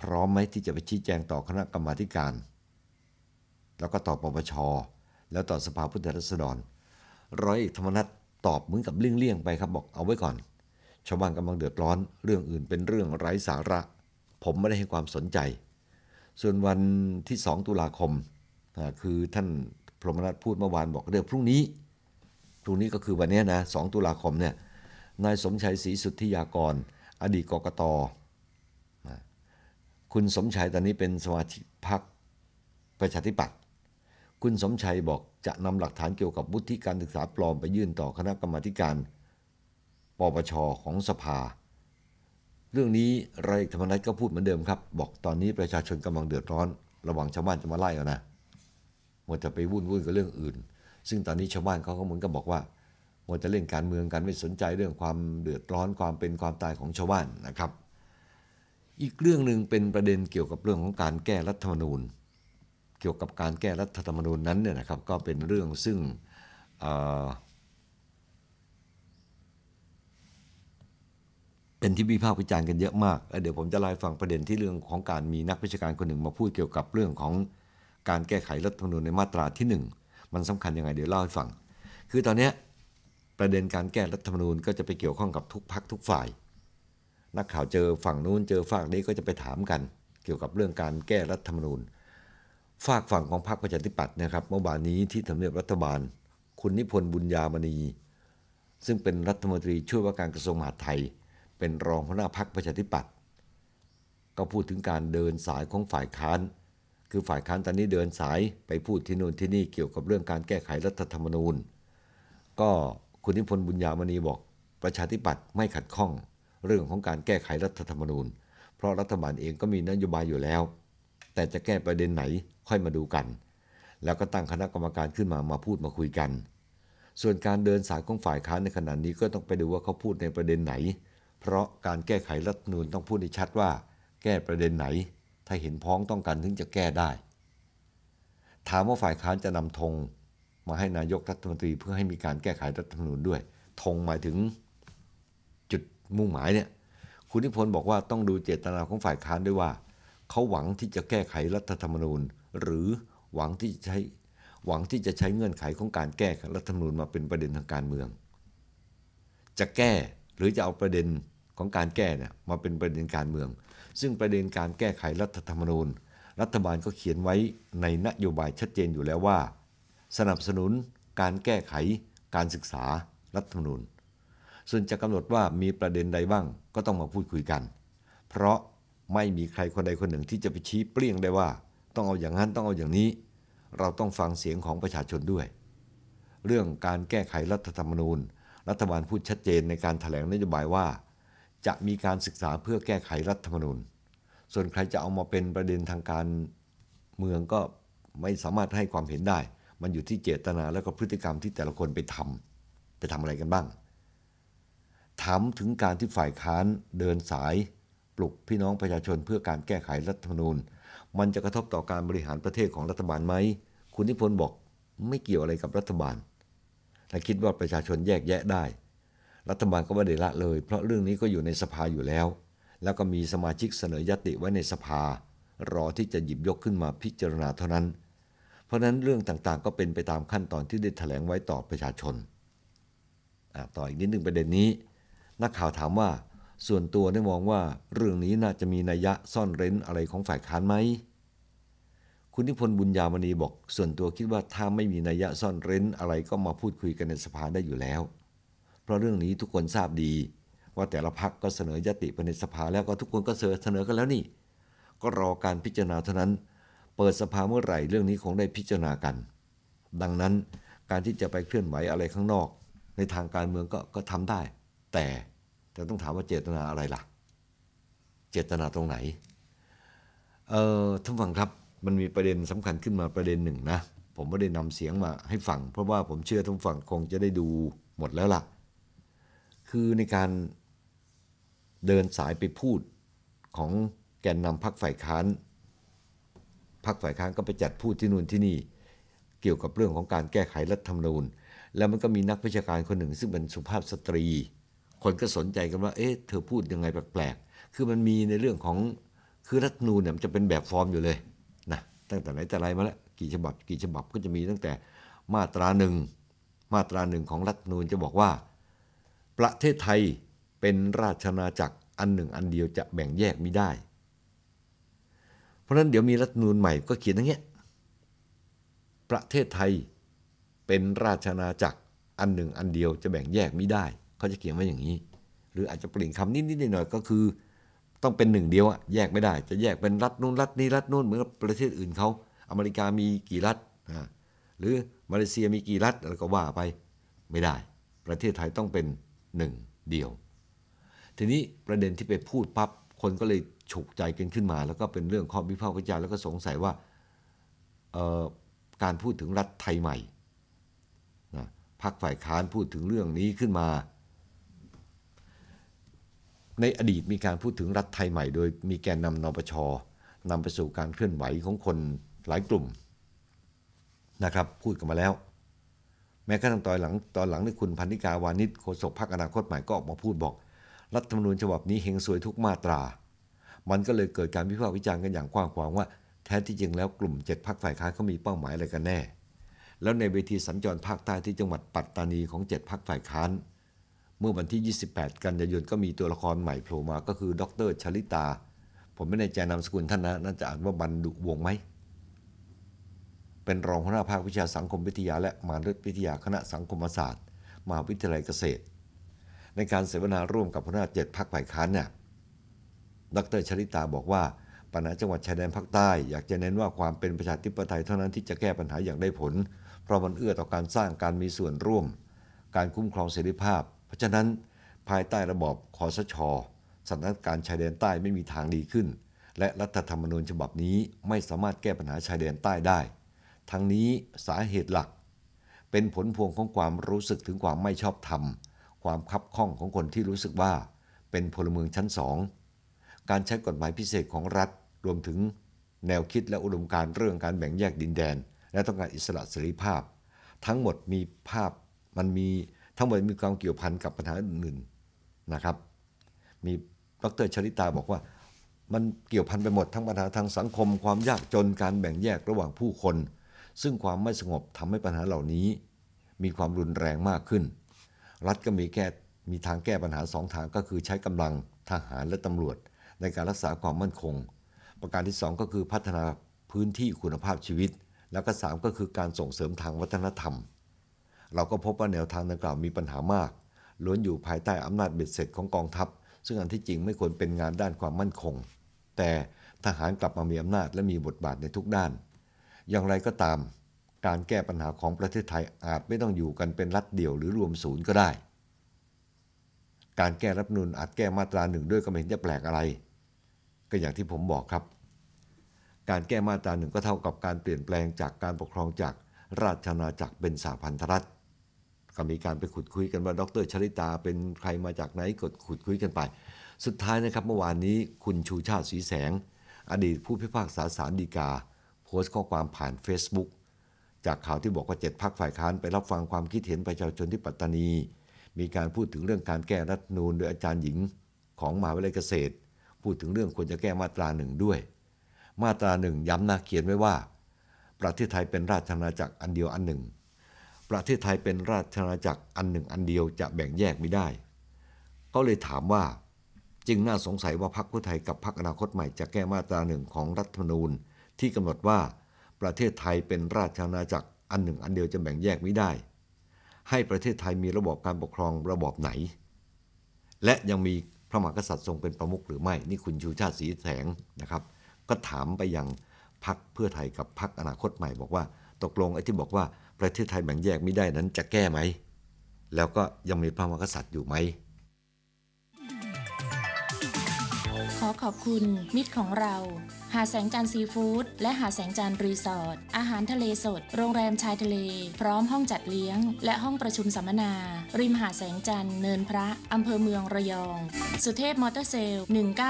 พร้อมไหมที่จะไปชี้แจงต่อคณะกรรมาการ แล้วก็ต่อปปชแล้วต่อสภาผู้แทนราษฎรร้อยเอกธรรมนัฐตอบเหมือนกับเลี่ยงๆไปครับบอกเอาไว้ก่อนชาวบ้านกำลังเดือดร้อนเรื่องอื่นเป็นเรื่องไร้สาระ ผมไม่ได้ให้ความสนใจ ส่วนวันที่สองตุลาคมคือท่านพรหมนัฐพูดเมื่อวานบอกเดี๋ยวพรุ่งนี้พรุ่งนี้ก็คือวันนี้นะสองตุลาคมเนี่ยนายสมชัยศรีสุทธิยากร อดีตกกตคุณสมชัยตอนนี้เป็นสมาชิกพรรคประชาธิปัตย์คุณสมชัยบอกจะนำหลักฐานเกี่ยวกับวุฒิการศึกษาปลอมไปยื่นต่อคณะกรรมาการปปชของสภา เรื่องนี้รายอธรรมนัฐก็พูดเหมือนเดิมครับ บอกตอนนี้ประชาชนกำลังเดือดร้อนระวังชาวบ้านจะมาไล่เอานะมัวจะไปวุ่นวุ่นกับเรื่องอื่น ซึ่งตอนนี้ชาวบ้านเขาก็เหมือนกับบอกว่ามัวจะเล่นการเมืองกันไม่สนใจเรื่องความเดือดร้อนความเป็นความตายของชาวบ้านนะครับ อีกเรื่องหนึ่งเป็นประเด็นเกี่ยวกับเรื่องของการแก้รัฐธรรมนูญเกี่ยวกับการแก้รัฐธรรมนูญนั้นเนี่ยนะครับก็เป็นเรื่องซึ่งเป็นที่วิพากษ์วิจารณ์กันเยอะมากเดี๋ยวผมจะไล่ฟังประเด็นที่เรื่องของการมีนักวิชาการคนหนึ่งมาพูดเกี่ยวกับเรื่องของการแก้ไขรัฐธรรมนูญในมาตราที่ 1 มันสำคัญยังไงเดี๋ยวเล่าให้ฟัง คือตอนนี้ประเด็นการแก้รัฐธรรมนูญ ก็จะไปเกี่ยวข้องกับทุกพักทุกฝ่าย นักข่าวเจอฝั่งนู้นเจอฝั่งนี้ก็จะไปถามกันเกี่ยวกับเรื่องการแก้รัฐธรรมนูญฝากฝั่งของพรรคประชาธิปัตย์นะครับเมื่อวานนี้ที่ทำเนียบรัฐบาลคุณนิพนธ์บุญญามณี ซึ่งเป็นรัฐมนตรีช่วยว่าการกระทรวงมหาดไทย เป็นรองหัวหน้าพรรคประชาธิปัตย์ก็พูดถึงการเดินสายของฝ่ายค้าน คือฝ่ายค้านตอนนี้เดินสายไปพูดที่นู่นที่นี่เกี่ยวกับเรื่องการแก้ไขรัฐธรรมนูญ ก็คุณนิพนธ์บุญญามณีบอกประชาธิปัตย์ไม่ขัดข้องเรื่องของการแก้ไขรัฐธรรมนูญเพราะรัฐบาลเองก็มีนโยบายอยู่แล้วแต่จะแก้ประเด็นไหนค่อยมาดูกัน แล้วก็ตั้งคณะกรรมการขึ้นมามาพูดมาคุยกัน ส่วนการเดินสายของฝ่ายค้านในขณะนี้ก็ต้องไปดูว่าเขาพูดในประเด็นไหน เพราะการแก้ไขรัฐนูนต้องพูดให้ชัดว่า แก้ประเด็นไหน ถ้าเห็นพ้องต้องกันถึงจะแก้ได้ ถามว่าฝ่ายค้านจะนำธงมาให้นายกรัฐมนตรีเพื่อให้มีการแก้ไขรัฐธรรมนูญด้วยธงหมายถึงจุดมุ่งหมายเนี่ย คุณนิพนธ์บอกว่าต้องดูเจตนาของฝ่ายค้านด้วยว่าเขาหวังที่จะแก้ไข รัฐธรรมนูญ หรือหวังที่ใช้หวังที่จะใช้เงื่อนไขของการแก้รัฐธรรมนูญมาเป็นประเด็นทางการเมือง จะแก้หรือจะเอาประเด็นของการแก้เนี่ยมาเป็นประเด็นการเมือง ซึ่งประเด็นการแก้ไขรัฐธรรมนูญรัฐบาลก็เขียนไว้ในนโยบายชัดเจนอยู่แล้วว่า สนับสนุนการแก้ไขการศึกษารัฐธรรมนูญส่วนจะกำหนดว่ามีประเด็นใดบ้างก็ต้องมาพูดคุยกัน เพราะไม่มีใครคนใดคนหนึ่งที่จะไปชี้เปลี่ยงได้ว่า ต้องเอาอย่างนั้นต้องเอาอย่างนี้ เราต้องฟังเสียงของประชาชนด้วย เรื่องการแก้ไขรัฐธรรมนูญ รัฐบาลพูดชัดเจนในการถแถลงนโยบายว่า จะมีการศึกษาเพื่อแก้ไขรัฐธรรมนูญ ส่วนใครจะเอามาเป็นประเด็นทางการเมืองก็ไม่สามารถให้ความเห็นได้ มันอยู่ที่เจตนาและก็พฤติกรรมที่แต่ละคนไปทำ ไปทำอะไรกันบ้างถามถึงการที่ฝ่ายค้าน เดินสายปลุกพี่น้องประชาชนเพื่อการแก้ไขรัฐธรรมนูญมันจะกระทบต่อการบริหารประเทศของรัฐบาลไหม คุณนิพนธ์บอกไม่เกี่ยวอะไรกับรัฐบาลและคิดว่าประชาชนแยกแยะได้ รัฐบาลก็ไม่ได้ละเลย เพราะเรื่องนี้ก็อยู่ในสภาอยู่แล้ว แล้วก็มีสมาชิกเสนอยติไว้ในสภา รอที่จะหยิบยกขึ้นมาพิจารณาเท่านั้น เพราะนั้นเรื่องต่างๆ ก็เป็นไปตามขั้นตอนที่ได้ถแถลงไว้ต่อประชาชนต่ออีกนิดหนึ่งประเด็นนี้ นักข่าวถามว่าส่วนตัวได้มองว่าเรื่องนี้น่าจะมีนัยยะซ่อนเร้นอะไรของฝ่ายค้านไหม คุณนิพนธ์บุญยามณีบอก ส่วนตัวคิดว่าถ้าไม่มีนัยยะซ่อนเร้นอะไรก็มาพูดคุยกันในสภาได้อยู่แล้ว เพราะเรื่องนี้ทุกคนทราบดี ว่าแต่ละพักก็เสนอยติไปในสภาแล้วก็ทุกคนก็เสนอกันแล้วนี่ก็รอการพิจารณาเท่านั้น เปิดสภาเมื่อไหร่เรื่องนี้คงได้พิจารณากัน ดังนั้นการที่จะไปเคลื่อนไหวอะไรข้างนอกในทางการเมืองก็ก็ทำได้แต่แต่ต้องถามว่าเจตนาอะไรล่ะ เจตนาตรงไหน เอ่อท่านฟังครับ มันมีประเด็นสำคัญขึ้นมาประเด็นหนึ่งนะ ผมไม่ได้นำเสียงมาให้ฟัง เพราะว่าผมเชื่อท่านฟังคงจะได้ดูหมดแล้วล่ะ คือในการเดินสายไปพูดของแกนนำพักฝ่ายค้านพักฝ่ายค้านก็ไปจัดพูดที่นู่นที่นี่ เกี่ยวกับเรื่องของการแก้ไขรัฐธรรมนูญ แล้วมันก็มีนักวิชาการคนหนึ่ง ซึ่งเป็นสุภาพสตรีคนก็สนใจกันว่าเอ๊ะเธอพูดยังไงแปลกๆคือมันมีในเรื่องของคือรัฐนูนเนี่ยมันจะเป็นแบบฟอร์มอยู่เลยนะ ตั้งแต่ไหนแต่ไรมาแล้วกี่ฉบับกี่ฉบับก็จะมีตั้งแต่มาตราหนึ่งมาตราหนึ่งของรัฐนูนจะบอกว่า ประเทศไทยเป็นราชนาจักรอันหนึ่ง อันเดียวจะแบ่งแยกไม่ได้ เพราะนั้นเดี๋ยวมีรัฐนูนใหม่ก็เขียนอย่างเงี้ย ประเทศไทยเป็นราชนาจักรอันหนึ่งอันเดียวจะแบ่งแยกไม่ได้เขาจะเขียนไว้อย่างนี้ หรืออาจจะเปลี่ยนคำนิดๆหน่อยก็คือต้องเป็นหนึ่งเดียวอะแยกไม่ได้ จะแยกเป็นรัฐนู้นรัฐนี้รัฐนู้นเหมือนประเทศอื่นเขาอเมริกามีกี่รัฐหรือมาเลเซียมีกี่รัฐแล้วก็ว่าไปไม่ได้ ประเทศไทยต้องเป็นหนึ่งเดียวทีนี้ประเด็นที่ไปพูดปั๊บคนก็เลยฉุกใจกันขึ้นมา แล้วก็เป็นเรื่องข้อพิพากษ์วิจารณ์แล้วก็สงสัยว่าการพูดถึงรัฐไทยใหม่นะพรรคฝ่ายค้านพูดถึงเรื่องนี้ขึ้นมาในอดีตมีการพูดถึงรัฐไทยใหม่โดยมีแกนนำนปชนำไปสู่การเคลื่อนไหวของคนหลายกลุ่มนะครับพูดกันมาแล้ว แม้กระทั่งตอนหลังตอนหลังที่คุณพันธิกาวานิชโฆษกพรรคอนาคตใหม่ก็ออกมาพูดบอก รัฐธรรมนูญฉบับนี้เฮงสวยทุกมาตรา มันก็เลยเกิดการวิพากษ์วิจารณ์กันอย่างกว้างขวางว่าแท้ที่จริงแล้วกลุ่มเจ็ดพักฝ่ายค้านเขามีเป้าหมายอะไรกันแน่ แล้วในเวทีสัญจรภาคใต้ที่จังหวัดปัตตานีของเจ็ดพักฝ่ายค้านเมื่อวันที่ 28 กันยายน ก็มีตัวละครใหม่โผล่มาก็คือ ดรชลิตา ผมไม่แน่ใจนามสกุลท่านนะน่าจะอ่านว่าบรรดุวงไหม เป็นรองหัวหน้าภาควิชาสังคมวิทยาและมาษยวิทยาคณะสังคมศาสตร์มหาวิทยาลัยเกษตร ในการเสวนาร่วมกับหัวหน้าเจ็ดพักฝ่ายค้านเนี่ย ดรชลิตาบอกว่า ปัญหาจังหวัดชายแดนภาคใต้ อยากจะเน้นว่าความเป็นประชาธิปไตยเท่านั้นที่จะแก้ปัญหาอย่างได้ผล เพราะมันเอื้อต่อการสร้างการมีส่วนร่วม การคุ้มครองเสรีภาพราะฉะนั้นภายใต้ระบอบคอสชสถานการณ์ชายแดนใต้ไม่มีทางดีขึ้น และรัฐธรรมนูญฉบับนี้ไม่สามารถแก้ปัญหาชายแดนใต้ได้ ทั้งนี้สาเหตุหลัก เป็นผลพวงของความรู้สึกถึงความไม่ชอบธรรม ความคับข้องของคนที่รู้สึกว่า เป็นพลเมืองชั้นสองการใช้กฎหมายพิเศษของรัฐ รวมถึงแนวคิดและอุดมการเรื่องการแบ่งแยกดินแดน และต้องการอิสระเสรีภาพ ทั้งหมดมีภาพมันมีทั้งหมดมีความเกี่ยวพันกับปัญหาอื่น ๆนะครับ มีดรชริตาบอกว่ามันเกี่ยวพันไปหมดทั้งปัญหาทางสังคม ความยากจนการแบ่งแยกระหว่างผู้คน ซึ่งความไม่สงบทำให้ปัญหาเหล่านี้ มีความรุนแรงมากขึ้น รัฐก็มีแก้มีทางแก้ปัญหาสองทางก็คือใช้กำลังทหารและตำรวจในการรักษาความมั่นคงประการที่ 2 ก็คือพัฒนาพื้นที่คุณภาพชีวิต แล้วก็3ก็คือการส่งเสริมทางวัฒนธรรมเราก็พบว่าแนวทางดังกล่าวมีปัญหามากล้วนอยู่ภายใต้อำนาจเบ็ดเสร็จของกองทัพ ซึ่งอันที่จริงไม่ควรเป็นงานด้านความมั่นคง แต่ทหารกลับมามีอำนาจ และมีบทบาทในทุกด้าน อย่างไรก็ตาม การแก้ปัญหาของประเทศไทยอาจไม่ต้องอยู่กันเป็นรัฐเดี่ยวหรือรวมศูนย์ก็ได้ การแก้รับนูนอาจแก้มาตราหนึ่งด้วยก็ไม่เห็นจะแปลกอะไร ก็อย่างที่ผมบอกครับ การแก้มาตราหนึ่งก็เท่ากับการเปลี่ยนแปลงจากการปกครองจากราชนาาจักรเป็นสาพันธรัฐก็มีการไปขุดคุยกันว่าดรชริตา เป็นใครมาจากไหนกดขุดคุยกันไป สุดท้ายนะครับ เมื่อวานนี้คุณชูชาติสีแสง อดีตผู้พิพากษาสารดีกา โพสต์ข้อความผ่าน Facebook จากข่าวที่บอกว่าเจ็ดพักฝ่ายค้านไปรับฟังความคิดเห็นประชาชนที่ปัตตานี มีการพูดถึงเรื่องการแก้รัฐนูนโดยอาจารย์หญิงของมหาวิทยาลัยเกษตร พูดถึงเรื่องควรจะแก้มาตราหนึ่งด้วย มาตราหนึ่งย้ำนะเขียนไว้ว่า ประเทศไทยเป็นราชอาณาจักรอันเดียวอันหนึ่งประเทศไทยเป็นราชอาณาจักรอันหนึ่งอันเดียวจะแบ่งแยกไม่ได้ ก็เลยถามว่า จึงน่าสงสัยว่าพรรคเพื่อไทยกับพรรคอนาคตใหม่จะแก้มาตราหนึ่งของรัฐธรรมนูญ ที่กำหนดว่าประเทศไทยเป็นราชอาณาจักรอันหนึ่งอันเดียวจะแบ่งแยกไม่ได้ ให้ประเทศไทยมีระบบการปกครองระบบไหน และยังมีพระมหากษัตริย์ทรงเป็นประมุขหรือไม่นี่คุณชูชาติสีแสงนะครับ ก็ถามไปยังพรรคเพื่อไทยกับพรรคอนาคตใหม่บอกว่าตกลงไอ้ที่บอกว่าประเทศไทยแบ่งแยกไม่ได้นั้นจะแก้ไหม แล้วก็ยังมีพระมหากษัตริย์อยู่ไหม ขอขอบคุณ มิตรของเรา หาแสงจันทร์ซีฟู้ดและหาแสงจันทร์รีสอร์ท อาหารทะเลสด โรงแรมชายทะเล พร้อมห้องจัดเลี้ยง และห้องประชุมสัมมนา ริมหาแสงจันทร์เนินพระ อำเภอเมืองระยอง สุเทพมอเตอร์เซลล์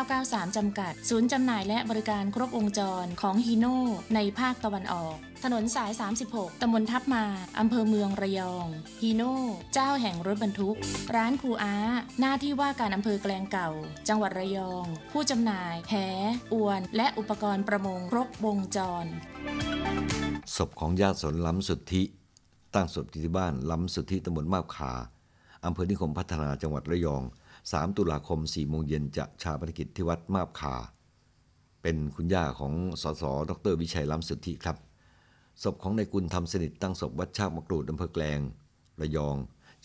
1993 จำกัด ศูนย์จำหน่ายและบริการครบวงจรของฮีโน่ในภาคตะวันออกถนนสาย 36ตำบลทับมา อำเภอเมืองระยองฮีโน่ เจ้าแห่งรถบรรทุก ร้านครูอาหน้าที่ว่าการอำเภอแกลงเก่า จังหวัดระยอง ผู้จำหน่าย แหอวน และอุปกรณ์ประมง ครบวงจร ศพของญาติสนล้ำสุทธิ ตั้งศพที่บ้าน ล้ำสุทธิตำบลมาบขา อำเภอนิคมพัฒนาจังหวัดระยอง 3 ตุลาคม4โมงเย็นจะชาปนกิจที่วัดมาบขาเป็นคุณย่าของ สส ดร วิชัยล้ำสุทธิครับศพของนายกุลทำสนิทตั้งศพวัดชากมะกรูดอำเภอแกลงระยอง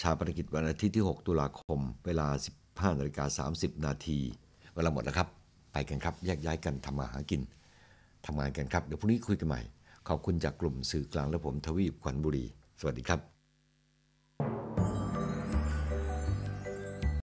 ชาปนกิจวันอาทิตย์ที่ 6 ตุลาคม เวลา 15นาฬิกา30นาทีเวลาหมดแล้วครับ ไปกันครับแยกย้ายกันทำมาหากินทำงานกันครับ เดี๋ยวพรุ่งนี้คุยกันใหม่ ขอบคุณจากกลุ่มสื่อกลางและผมทวีปขวัญบุรี สวัสดีครับ